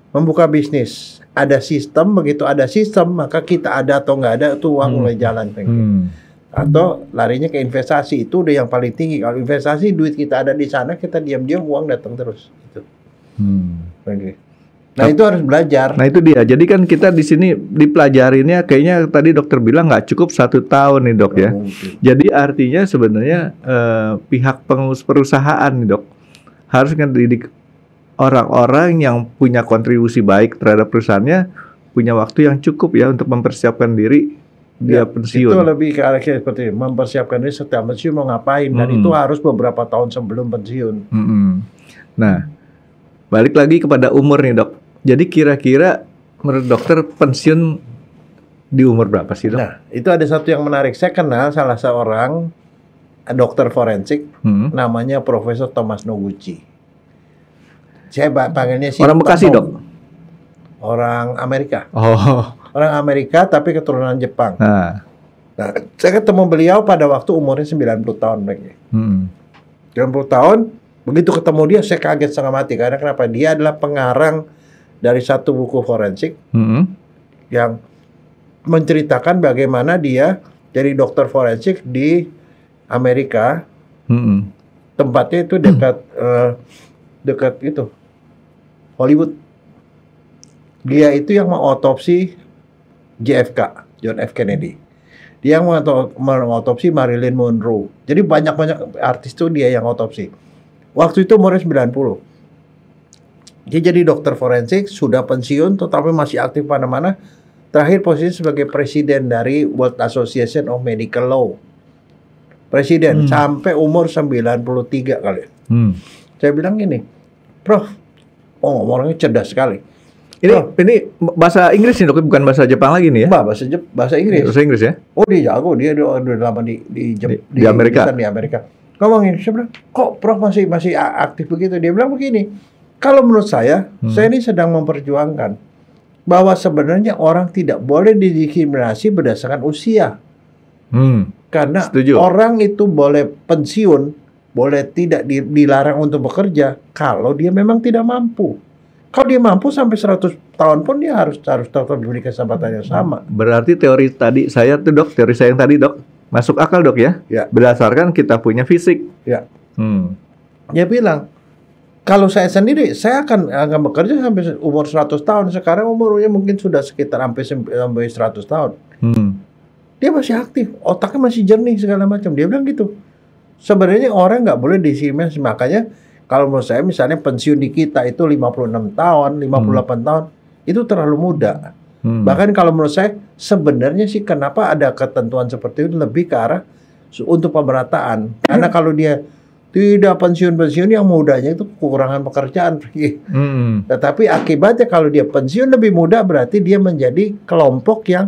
B: membuka bisnis. Ada sistem, begitu ada sistem maka kita ada atau nggak ada itu uang hmm. mulai jalan. Hmm. Atau larinya ke investasi itu udah yang paling tinggi. Kalau investasi duit kita ada di sana kita diam-diam uang datang terus. Itu. Hmm. Okay. Nah itu harus belajar.
A: Nah itu dia. Jadi kan kita di sini dipelajarinnya kayaknya tadi dokter bilang nggak cukup satu tahun nih dok ya. Jadi artinya sebenarnya eh, pihak pengurus perusahaan nih dok harus ngedidik orang-orang yang punya kontribusi baik terhadap perusahaannya punya waktu yang cukup ya untuk mempersiapkan diri dia ya, pensiun. Itu
B: lebih ke arah seperti mempersiapkan diri setiap pensiun mau ngapain -hmm. dan itu harus beberapa tahun sebelum pensiun.
A: -hmm. Nah, balik lagi kepada umur nih dok. Jadi kira-kira menurut dokter pensiun di umur berapa sih dok? Nah,
B: itu ada satu yang menarik. Saya kenal salah seorang dokter forensik hmm. namanya Profesor Thomas Noguchi. Saya panggilnya si Orang Bekasi, Tom. Dok. Orang Amerika. Oh. Orang Amerika tapi keturunan Jepang. Nah. nah, saya ketemu beliau pada waktu umurnya 90 tahun lagi. Hmm. 90 tahun, begitu ketemu dia saya kaget setengah mati karena kenapa? Dia adalah pengarang dari satu buku forensik hmm. yang menceritakan bagaimana dia jadi dokter forensik di Amerika hmm. tempatnya itu dekat hmm. uh, dekat itu Hollywood dia itu yang mau otopsi JFK John F Kennedy dia yang otopsi Marilyn Monroe jadi banyak banyak artis tuh dia yang otopsi waktu itu umurnya 90 dia jadi dokter forensik, sudah pensiun, tetapi masih aktif mana-mana. Terakhir posisi sebagai presiden dari World Association of Medical Law presiden hmm. sampai umur 93 kali. Hmm. Saya bilang gini, Prof, oh orangnya cerdas sekali. Ini oh.
A: ini bahasa Inggris nih dok, bukan bahasa Jepang lagi nih ya? Bah bahasa Jep, bahasa Inggris. Bahasa Inggris ya?
B: Oh dia jago, dia udah lama di di, Jep, di, di, di Amerika. Di, di Amerika. Ngomongin, saya bilang, kok Prof masih masih aktif begitu? Dia bilang begini, kalau menurut saya, hmm. saya ini sedang memperjuangkan bahwa sebenarnya orang tidak boleh didiskriminasi berdasarkan usia. Hmm. Karena Setuju. orang itu boleh pensiun, boleh tidak dilarang untuk bekerja kalau dia memang tidak mampu. Kalau dia mampu sampai 100 tahun pun dia harus harus tetap diberi kesempatan yang sama.
A: Berarti teori tadi saya tuh dok, teori saya yang tadi dok masuk akal dok ya? ya. Berdasarkan kita punya fisik.
B: Ya. Hmm. Dia bilang kalau saya sendiri, saya akan akan bekerja sampai umur 100 tahun. Sekarang umurnya mungkin sudah sekitar sampai sampai 100 tahun. Hmm dia masih aktif, otaknya masih jernih segala macam. Dia bilang gitu. Sebenarnya orang nggak boleh diskriminasi. Makanya kalau menurut saya misalnya pensiun di kita itu 56 tahun, 58 hmm. tahun, itu terlalu muda. Hmm. Bahkan kalau menurut saya sebenarnya sih kenapa ada ketentuan seperti itu lebih ke arah untuk pemerataan. Hmm. Karena kalau dia tidak pensiun-pensiun yang mudanya itu kekurangan pekerjaan. Iya. Hmm. Tetapi akibatnya kalau dia pensiun lebih muda berarti dia menjadi kelompok yang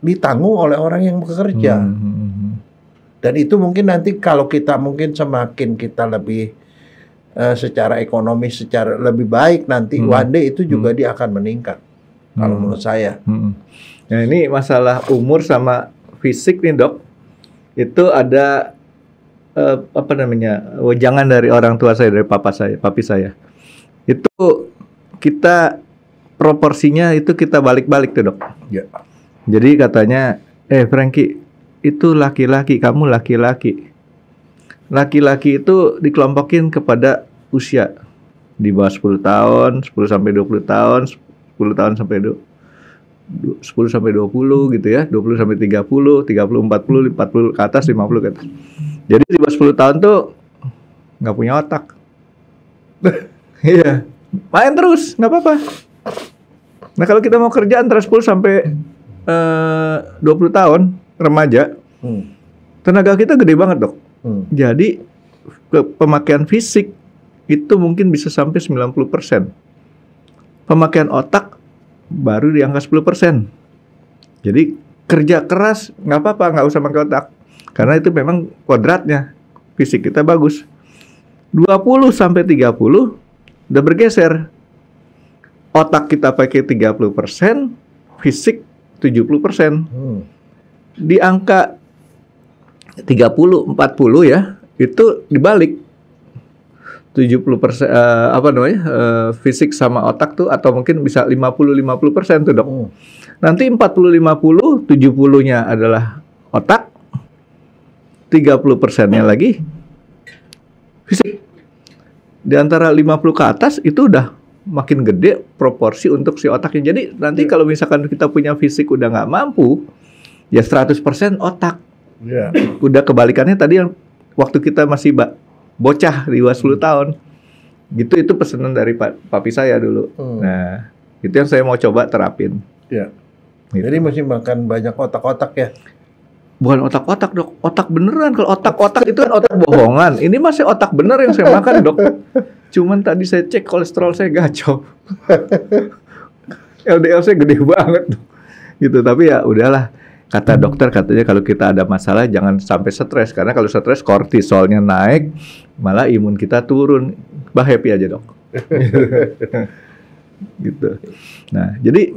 B: ditanggung oleh orang yang bekerja. Hmm, hmm, hmm, hmm, Dan itu mungkin nanti kalau kita mungkin semakin kita lebih uh, secara ekonomi secara lebih baik nanti hmm. one day itu juga hmm. dia akan meningkat hmm. kalau menurut saya. Hmm. Nah ini masalah umur sama
A: fisik nih dok itu ada uh, apa namanya wajangan dari orang tua saya dari papa saya papi saya itu kita proporsinya itu kita balik-balik tuh dok. Ya. Jadi katanya, eh Franky, itu laki-laki, kamu laki-laki. Laki-laki itu dikelompokin kepada usia di bawah 10 tahun, 10 sampai 20 tahun, 10 tahun sampai 10 sampai 20 gitu ya, 20 sampai 30, 30 40, 40 ke atas, 50 ke atas. Jadi di bawah 10 tahun tuh nggak punya otak. Iya, main terus, nggak apa-apa. Nah kalau kita mau kerja antara 10 sampai 20 eh, tahun remaja hmm. tenaga kita gede banget dok hmm. jadi pemakaian fisik itu mungkin bisa sampai 90 persen pemakaian otak baru di angka 10 persen jadi kerja keras nggak apa-apa nggak usah pakai otak karena itu memang kuadratnya fisik kita bagus 20 sampai 30 udah bergeser otak kita pakai 30 persen fisik 70 persen. Hmm. Di angka 30, 40 ya, itu dibalik. 70 persen, uh, apa namanya, uh, fisik sama otak tuh, atau mungkin bisa 50-50 persen tuh dok. Hmm. Nanti 40-50, 70-nya adalah otak, 30 persennya lagi fisik. Di antara 50 ke atas itu udah makin gede proporsi untuk si otaknya. Jadi nanti yeah. kalau misalkan kita punya fisik udah nggak mampu, ya 100% otak. Yeah. Udah kebalikannya tadi yang waktu kita masih bocah di bawah 10 hmm. tahun. Gitu itu pesanan dari Pak papi saya dulu.
B: Hmm. Nah,
A: itu yang saya mau coba terapin.
B: Yeah. Gitu. Jadi mesti makan banyak otak-otak ya
A: bukan otak-otak dok otak beneran kalau
B: otak-otak itu kan
A: otak bohongan ini masih otak bener yang saya makan dok cuman tadi saya cek kolesterol saya gacor LDL saya gede banget dok. gitu tapi ya udahlah kata dokter katanya kalau kita ada masalah jangan sampai stres karena kalau stres kortisolnya naik malah imun kita turun bah happy aja dok gitu nah jadi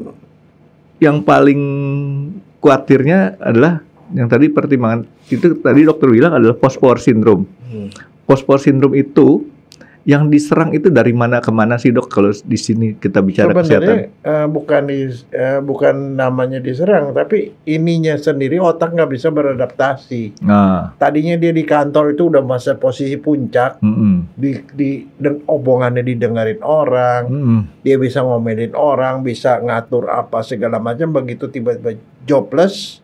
A: yang paling khawatirnya adalah yang tadi pertimbangan itu tadi dokter bilang adalah post-war syndrome. Hmm. syndrome itu yang diserang itu dari mana ke mana sih dok kalau di sini kita bicara Sebenarnya, kesehatan?
B: Uh, bukan di, uh, bukan namanya diserang tapi ininya sendiri otak nggak bisa beradaptasi. Nah. Tadinya dia di kantor itu udah masa posisi puncak, mm -hmm. di, di den, obongannya didengarin orang, mm -hmm. dia bisa ngomelin orang, bisa ngatur apa segala macam. Begitu tiba-tiba jobless,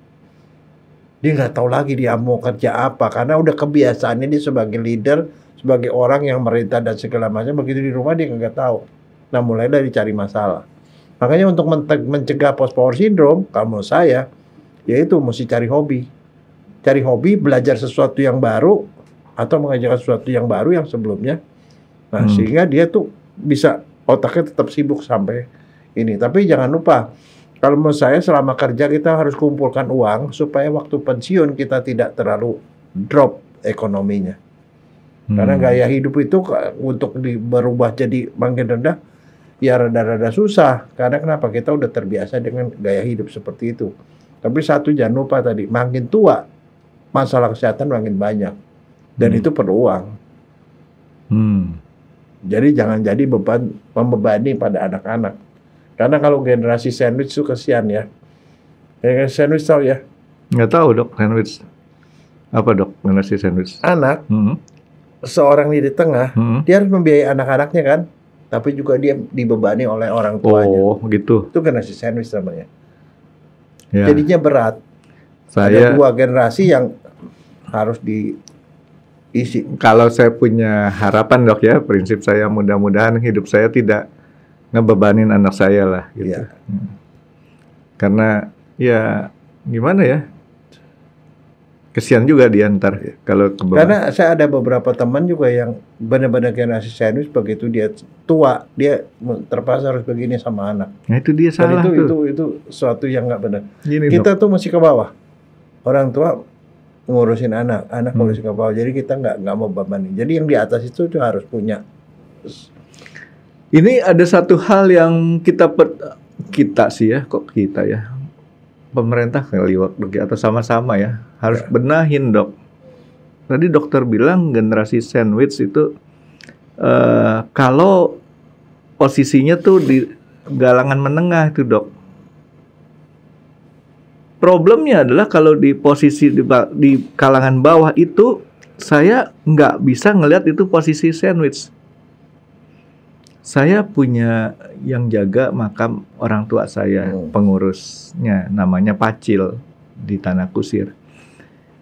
B: dia nggak tahu lagi dia mau kerja apa karena udah kebiasaannya dia sebagai leader sebagai orang yang merintah dan segala macam begitu di rumah dia nggak tahu nah mulai dari cari masalah makanya untuk mencegah post power syndrome kalau saya yaitu mesti cari hobi cari hobi belajar sesuatu yang baru atau mengajarkan sesuatu yang baru yang sebelumnya nah hmm. sehingga dia tuh bisa otaknya tetap sibuk sampai ini tapi jangan lupa kalau menurut saya selama kerja kita harus kumpulkan uang supaya waktu pensiun kita tidak terlalu drop ekonominya. Hmm. Karena gaya hidup itu untuk di, berubah jadi makin rendah ya rada-rada susah. Karena kenapa? Kita udah terbiasa dengan gaya hidup seperti itu. Tapi satu jangan lupa tadi, makin tua masalah kesehatan makin banyak. Dan hmm. itu perlu uang. Hmm. Jadi jangan jadi beban membebani pada anak-anak. Karena kalau generasi sandwich itu kesian ya. Generasi ya kan, sandwich tahu ya?
A: Nggak tahu dok, sandwich. Apa dok, generasi sandwich?
B: Anak, mm -hmm. seorang di tengah, mm -hmm. dia harus membiayai anak-anaknya kan? Tapi juga dia dibebani oleh orang
A: tuanya. Oh, gitu.
B: Itu generasi sandwich namanya. Ya. Jadinya berat.
A: Saya... Ada dua
B: generasi yang
A: harus di isi. Kalau saya punya harapan dok ya, prinsip saya mudah-mudahan hidup saya tidak ngebebanin anak saya lah gitu. Yeah. Hmm. Karena
B: ya gimana ya?
A: Kesian juga diantar yeah. kalau kebeban. Karena
B: saya ada beberapa teman juga yang benar-benar generasi sandwich begitu dia tua dia terpaksa harus begini sama anak.
A: Nah itu dia salah itu, tuh. itu
B: itu suatu yang nggak benar. Gini, Kita dok. tuh masih ke bawah. Orang tua ngurusin anak, anak hmm. ngurusin ke bawah. Jadi kita nggak nggak mau bebanin. Jadi yang di atas itu tuh harus punya
A: ini ada satu hal yang kita per, kita sih ya, kok kita ya. Pemerintah kali atau sama-sama ya, harus ya. benahin, Dok. Tadi dokter bilang generasi sandwich itu uh, kalau posisinya tuh di galangan menengah itu, Dok. Problemnya adalah kalau di posisi di, di kalangan bawah itu saya nggak bisa ngelihat itu posisi sandwich saya punya yang jaga makam orang tua saya, hmm. pengurusnya namanya Pacil di Tanah Kusir.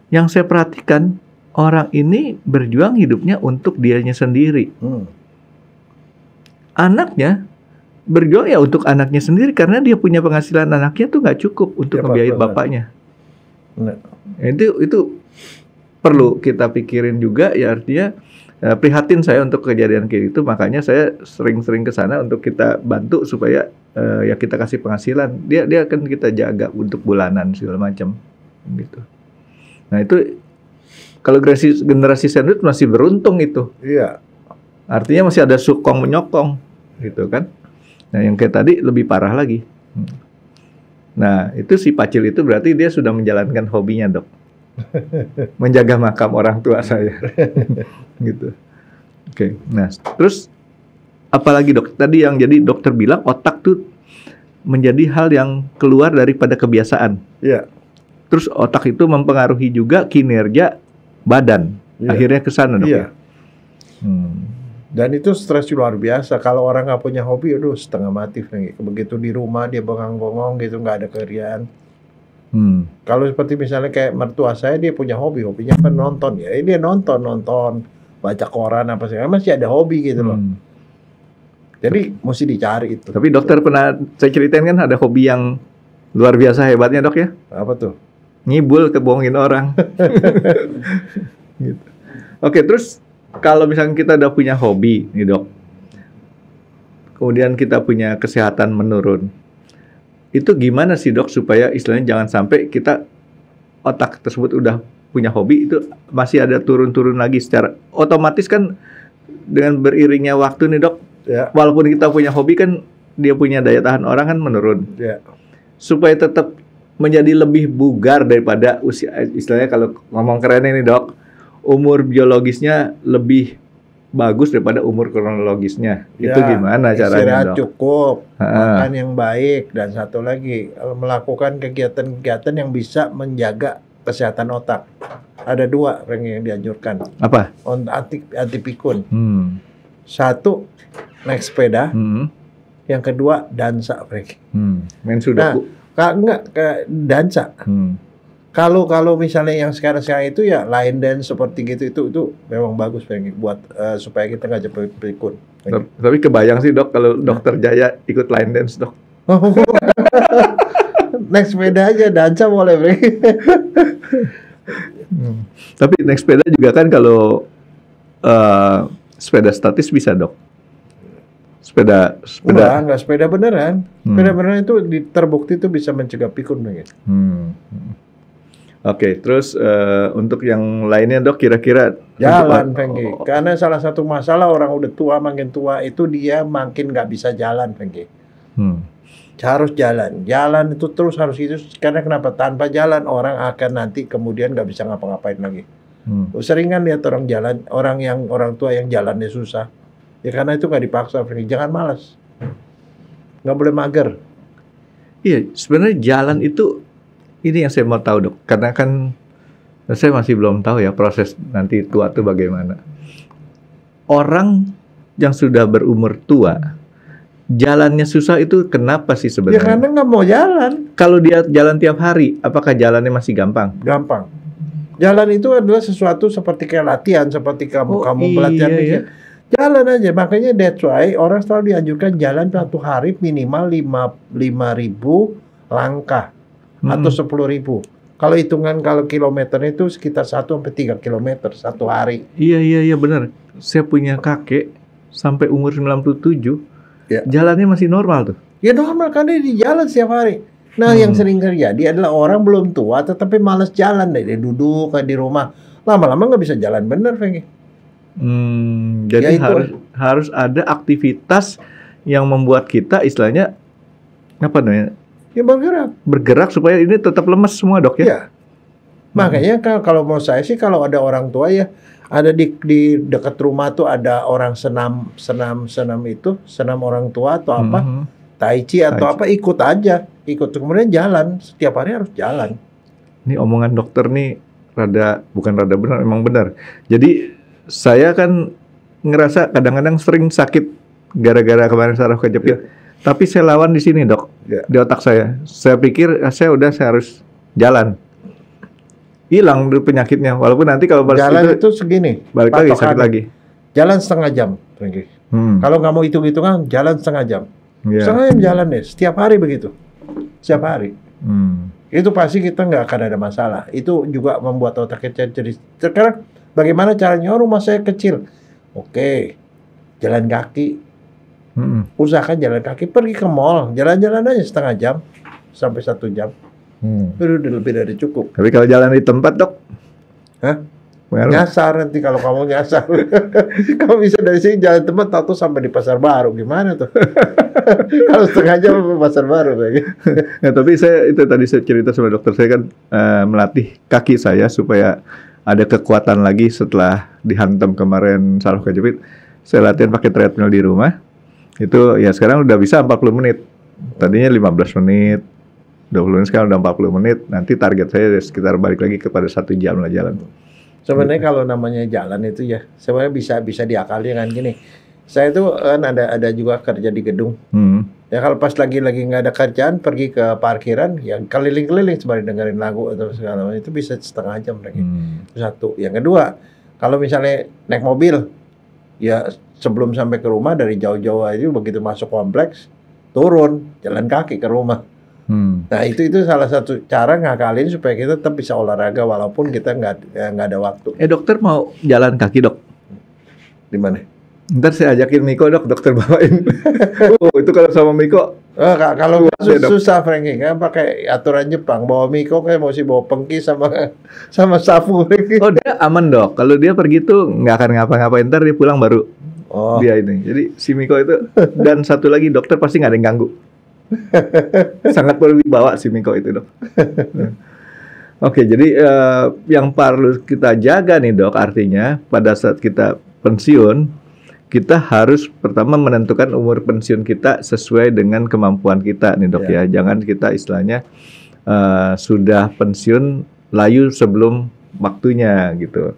A: Yang saya perhatikan orang ini berjuang hidupnya untuk dianya sendiri. Hmm. Anaknya berjuang ya untuk anaknya sendiri karena dia punya penghasilan anaknya tuh nggak cukup untuk ya, membiayai bapaknya. Nah. Itu itu perlu kita pikirin juga ya artinya Eh, prihatin saya untuk kejadian kayak gitu makanya saya sering-sering ke sana untuk kita bantu supaya uh, ya kita kasih penghasilan dia dia akan kita jaga untuk bulanan segala macam gitu nah itu kalau generasi generasi sandwich masih beruntung itu iya artinya masih ada sukong menyokong gitu kan nah yang kayak tadi lebih parah lagi hmm. nah itu si pacil itu berarti dia sudah menjalankan hobinya dok menjaga makam orang tua saya. gitu. Oke. Okay. Nah, terus apalagi dok? Tadi yang jadi dokter bilang otak tuh menjadi hal yang keluar daripada kebiasaan. yeah. Terus otak itu mempengaruhi juga kinerja badan. yeah. Akhirnya ke sana dok. yeah. Ya?
B: Hmm. Dan itu stres luar biasa. Kalau orang nggak punya hobi, aduh setengah mati. Begitu di rumah dia bengong-bengong gitu, nggak ada kerjaan Hmm. Kalau seperti misalnya kayak mertua saya dia punya hobi, hobinya apa nonton ya. Dia nonton nonton, baca koran apa sih, masih ada hobi gitu loh. Hmm. Jadi mesti dicari itu.
A: Tapi dokter pernah saya ceritain kan ada hobi yang luar biasa hebatnya dok ya? Apa tuh? Ngibul kebohongin orang. gitu. Oke terus kalau misalnya kita udah punya hobi nih dok, kemudian kita punya kesehatan menurun itu gimana sih dok supaya istilahnya jangan sampai kita otak tersebut udah punya hobi itu masih ada turun-turun lagi secara otomatis kan dengan beriringnya waktu nih dok ya. walaupun kita punya hobi kan dia punya daya tahan orang kan menurun ya. supaya tetap menjadi lebih bugar daripada usia istilahnya kalau ngomong keren ini dok umur biologisnya lebih bagus daripada umur kronologisnya. Ya, itu gimana caranya dong?
B: cukup, ha. makan yang baik dan satu lagi melakukan kegiatan-kegiatan yang bisa menjaga kesehatan otak. Ada dua yang dianjurkan. Apa? On anti anti pikun. Hmm. Satu naik sepeda. Hmm. Yang kedua dansa, Frank. Hmm. Main sudah. Nah, kak enggak ke dansa. Hmm kalau kalau misalnya yang sekarang sekarang itu ya line dance seperti gitu itu itu memang bagus pengen buat uh, supaya kita nggak jadi pelikun.
A: Tapi kebayang sih dok kalau dokter nah. Jaya ikut line dance dok.
B: next sepeda aja danca boleh hmm.
A: Tapi next sepeda juga kan kalau uh, sepeda statis bisa dok. Sepeda sepeda. Udah,
B: enggak sepeda beneran. Hmm. Sepeda beneran itu terbukti itu bisa mencegah pikun begitu. Hmm.
A: Oke, okay, terus uh, untuk yang lainnya dok, kira-kira jalan,
B: Pengki. Oh, oh, Karena salah satu masalah orang udah tua makin tua itu dia makin nggak bisa jalan, Pengki. Hmm. Harus jalan, jalan itu terus harus itu. Karena kenapa? Tanpa jalan orang akan nanti kemudian nggak bisa ngapa-ngapain lagi. Hmm. Oh, Sering kan lihat orang jalan, orang yang orang tua yang jalannya susah. Ya karena itu nggak dipaksa, Pengki. Jangan malas, nggak boleh mager.
A: Iya, sebenarnya jalan itu ini yang saya mau tahu dok, karena kan saya masih belum tahu ya proses nanti tua itu bagaimana. Orang yang sudah berumur tua, jalannya susah itu kenapa sih ya, sebenarnya? Ya karena
B: nggak mau jalan.
A: Kalau dia jalan tiap hari, apakah jalannya masih gampang? Gampang.
B: Jalan itu adalah sesuatu seperti kayak latihan, seperti kamu oh, kamu iya, pelatihan iya. Bikin. Jalan aja, makanya that's why orang selalu dianjurkan jalan satu hari minimal lima lima ribu langkah hmm. atau sepuluh ribu. Kalau hitungan kalau kilometer itu sekitar satu sampai tiga kilometer satu hari.
A: Iya iya iya benar. Saya punya
B: kakek sampai umur sembilan puluh tujuh ya. jalannya masih normal tuh. Ya normal dia di jalan setiap hari. Nah hmm. yang sering terjadi adalah orang belum tua tetapi malas jalan deh, dia duduk di rumah lama-lama nggak bisa jalan bener Fengi. Hmm, jadi ya, harus
A: harus ada aktivitas yang membuat kita istilahnya apa namanya Ya bergerak. Bergerak supaya ini tetap lemes semua dok ya. ya.
B: Makanya hmm. kalau mau saya sih kalau ada orang tua ya ada di di dekat rumah tuh ada orang senam senam senam itu senam orang tua atau apa -hmm. tai chi atau tai chi. apa ikut aja ikut kemudian jalan setiap hari harus jalan.
A: Ini omongan dokter nih rada bukan rada benar emang benar. Jadi saya kan ngerasa kadang-kadang sering sakit gara-gara kemarin saraf kejepit. Ya. Iya. Tapi saya lawan di sini, Dok. Ya. Di otak saya. Saya pikir ah, saya udah saya harus jalan.
B: Hilang penyakitnya walaupun nanti kalau balik jalan itu, itu segini. Balik lagi sakit lagi. Jalan setengah jam, Hmm. Kalau nggak mau hitung-hitungan, jalan setengah jam. Yeah. Setengah jam jalan deh, setiap hari begitu. Setiap hari. Hmm. Itu pasti kita nggak akan ada masalah. Itu juga membuat otak kita jadi... Sekarang bagaimana caranya? Oh, rumah saya kecil. Oke, okay. jalan kaki hmm. usahakan jalan kaki pergi ke mall jalan-jalan aja setengah jam sampai satu jam hmm. itu udah lebih dari cukup
A: tapi kalau jalan di tempat
B: dok Hah?
A: Pengaruh. Nyasar
B: nanti kalau kamu nyasar. kamu bisa dari sini jalan tempat atau sampai di pasar baru gimana tuh? kalau setengah jam ke pasar baru kayak. Gitu.
A: nah, tapi saya itu tadi saya cerita sama dokter saya kan uh, melatih kaki saya supaya ada kekuatan lagi setelah dihantam kemarin saraf kejepit. Saya latihan pakai treadmill di rumah. Itu ya sekarang udah bisa 40 menit. Tadinya 15 menit, 20 menit sekarang udah 40 menit. Nanti target saya ya sekitar balik lagi kepada satu jam lah jalan.
B: Sebenarnya gitu. kalau namanya jalan itu ya, sebenarnya bisa bisa diakali dengan gini. Saya itu kan ada ada juga kerja di gedung. Hmm. Ya kalau pas lagi lagi nggak ada kerjaan pergi ke parkiran ya keliling-keliling sembari dengerin lagu atau segala macam itu bisa setengah jam lagi. Hmm. satu. Yang kedua, kalau misalnya naik mobil ya sebelum sampai ke rumah dari jauh-jauh aja begitu masuk kompleks turun jalan kaki ke rumah. Hmm. Nah itu itu salah satu cara ngakalin supaya kita tetap bisa olahraga walaupun kita nggak eh, nggak ada waktu. Eh dokter mau
A: jalan kaki dok? Di mana? Ntar saya ajakin Miko dok, dokter bawain.
B: oh, itu kalau sama Miko. Oh, kalau sus ya, susah Franky, kan pakai aturan Jepang bawa Miko kayak mau sih bawa pengki sama sama
A: Safu. Oh dia aman dok. Kalau dia pergi tuh nggak akan ngapa-ngapain ntar dia pulang baru Oh. Dia ini. Jadi si Miko itu dan satu lagi dokter pasti nggak ada yang ganggu. Sangat berwibawa si Miko itu dok. Oke, jadi uh, yang perlu kita jaga nih dok, artinya pada saat kita pensiun, kita harus pertama menentukan umur pensiun kita sesuai dengan kemampuan kita nih dok yeah. ya. Jangan kita istilahnya uh, sudah pensiun layu sebelum waktunya gitu.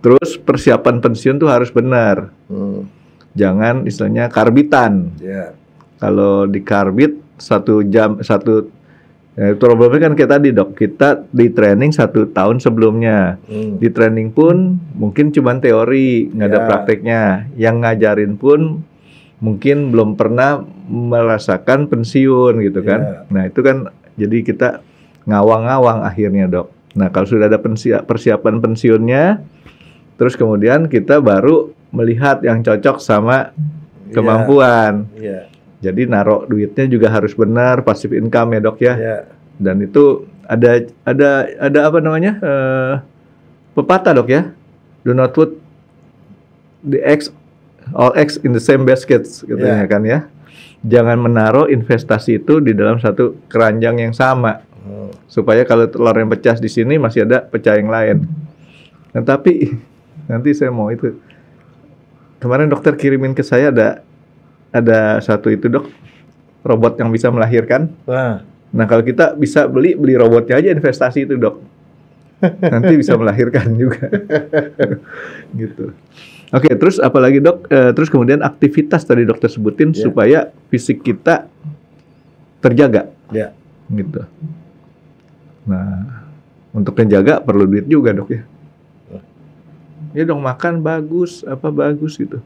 A: Terus persiapan pensiun tuh harus benar. Hmm. Jangan istilahnya karbitan. Yeah. Kalau di karbit satu jam satu Ya, problemnya kan kita di dok, kita di training satu tahun sebelumnya. Hmm. Di training pun mungkin cuma teori, nggak yeah. ada iya. prakteknya. Yang ngajarin pun mungkin belum pernah merasakan pensiun gitu iya. kan. Yeah. Nah itu kan jadi kita ngawang-ngawang akhirnya dok. Nah kalau sudah ada persiapan pensiunnya, Terus kemudian kita baru melihat yang cocok sama
B: iya. kemampuan. Yeah. Yeah.
A: Jadi narok duitnya juga harus benar, pasif income ya dok ya. Yeah. Dan itu ada ada ada apa namanya uh, pepatah dok ya. Do not put the eggs all eggs in the same basket katanya yeah. kan ya. Jangan menaruh investasi itu di dalam satu keranjang yang sama. Hmm. Supaya kalau telur yang pecah di sini masih ada pecah yang lain. Nah, tapi nanti saya mau itu kemarin dokter kirimin ke saya ada ada satu itu dok robot yang bisa melahirkan Wah. nah kalau kita bisa beli beli robotnya aja investasi itu dok nanti bisa melahirkan juga gitu Oke, okay, terus apalagi dok? E, terus kemudian aktivitas tadi dokter sebutin yeah. supaya fisik kita terjaga. Ya. Yeah. Gitu. Nah, untuk menjaga perlu duit juga dok ya ya dong makan bagus apa bagus gitu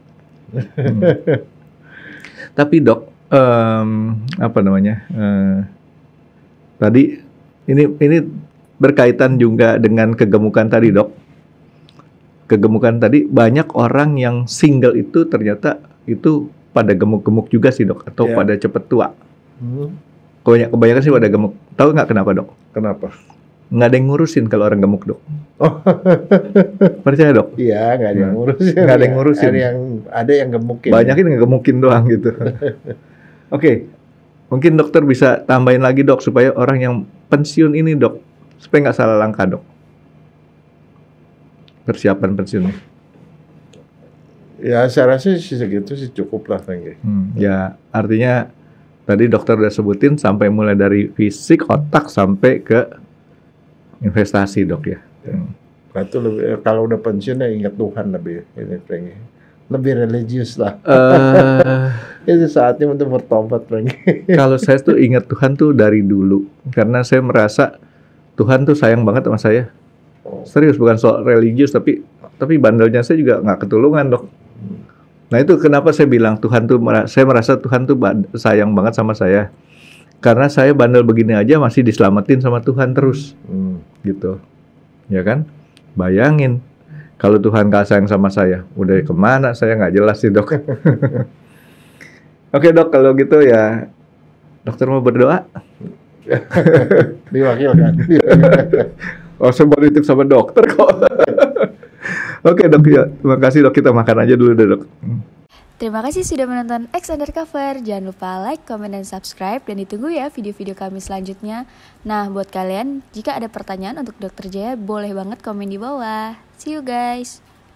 A: hmm. tapi dok um, apa namanya uh, tadi ini ini berkaitan juga dengan kegemukan tadi dok kegemukan tadi banyak orang yang single itu ternyata itu pada gemuk-gemuk juga sih dok atau yeah. pada cepet tua hmm. kebanyakan, sih pada gemuk tahu nggak kenapa dok kenapa nggak ada yang ngurusin kalau orang gemuk dok. Oh. Percaya dok? Iya, nggak ada yang ngurusin. Nggak ada yang iya, ngurusin. Ada yang
B: ada yang gemukin. Banyakin yang
A: gemukin doang gitu. Oke, okay. mungkin dokter bisa tambahin lagi dok supaya orang yang pensiun ini dok supaya nggak salah langkah dok. Persiapan pensiun
B: Ya, saya rasa sih segitu sih cukup lah Hmm,
A: ya, artinya tadi dokter udah sebutin sampai mulai dari fisik, otak sampai ke investasi dok ya. Hmm.
B: Nah, itu lebih eh, kalau udah pensiun ya ingat Tuhan lebih ini pengen ya. lebih religius lah. Uh, itu saatnya untuk bertobat lagi. kalau saya tuh
A: ingat Tuhan tuh dari dulu karena saya merasa Tuhan tuh sayang banget sama saya. Oh. Serius bukan soal religius tapi tapi bandelnya saya juga nggak ketulungan dok. Hmm. Nah itu kenapa saya bilang Tuhan tuh saya merasa Tuhan tuh sayang banget sama saya karena saya bandel begini aja masih diselamatin sama Tuhan terus hmm. gitu ya kan bayangin kalau Tuhan gak sayang sama saya udah kemana saya nggak jelas sih dok oke dok kalau gitu ya dokter mau berdoa diwakilkan oh saya mau sama dokter kok oke dok ya terima kasih dok kita makan aja dulu deh dok Terima kasih sudah menonton X Undercover. Jangan lupa like, comment, dan subscribe. Dan ditunggu ya video-video kami selanjutnya. Nah, buat kalian, jika ada pertanyaan untuk Dokter Jaya, boleh banget komen di bawah. See you guys!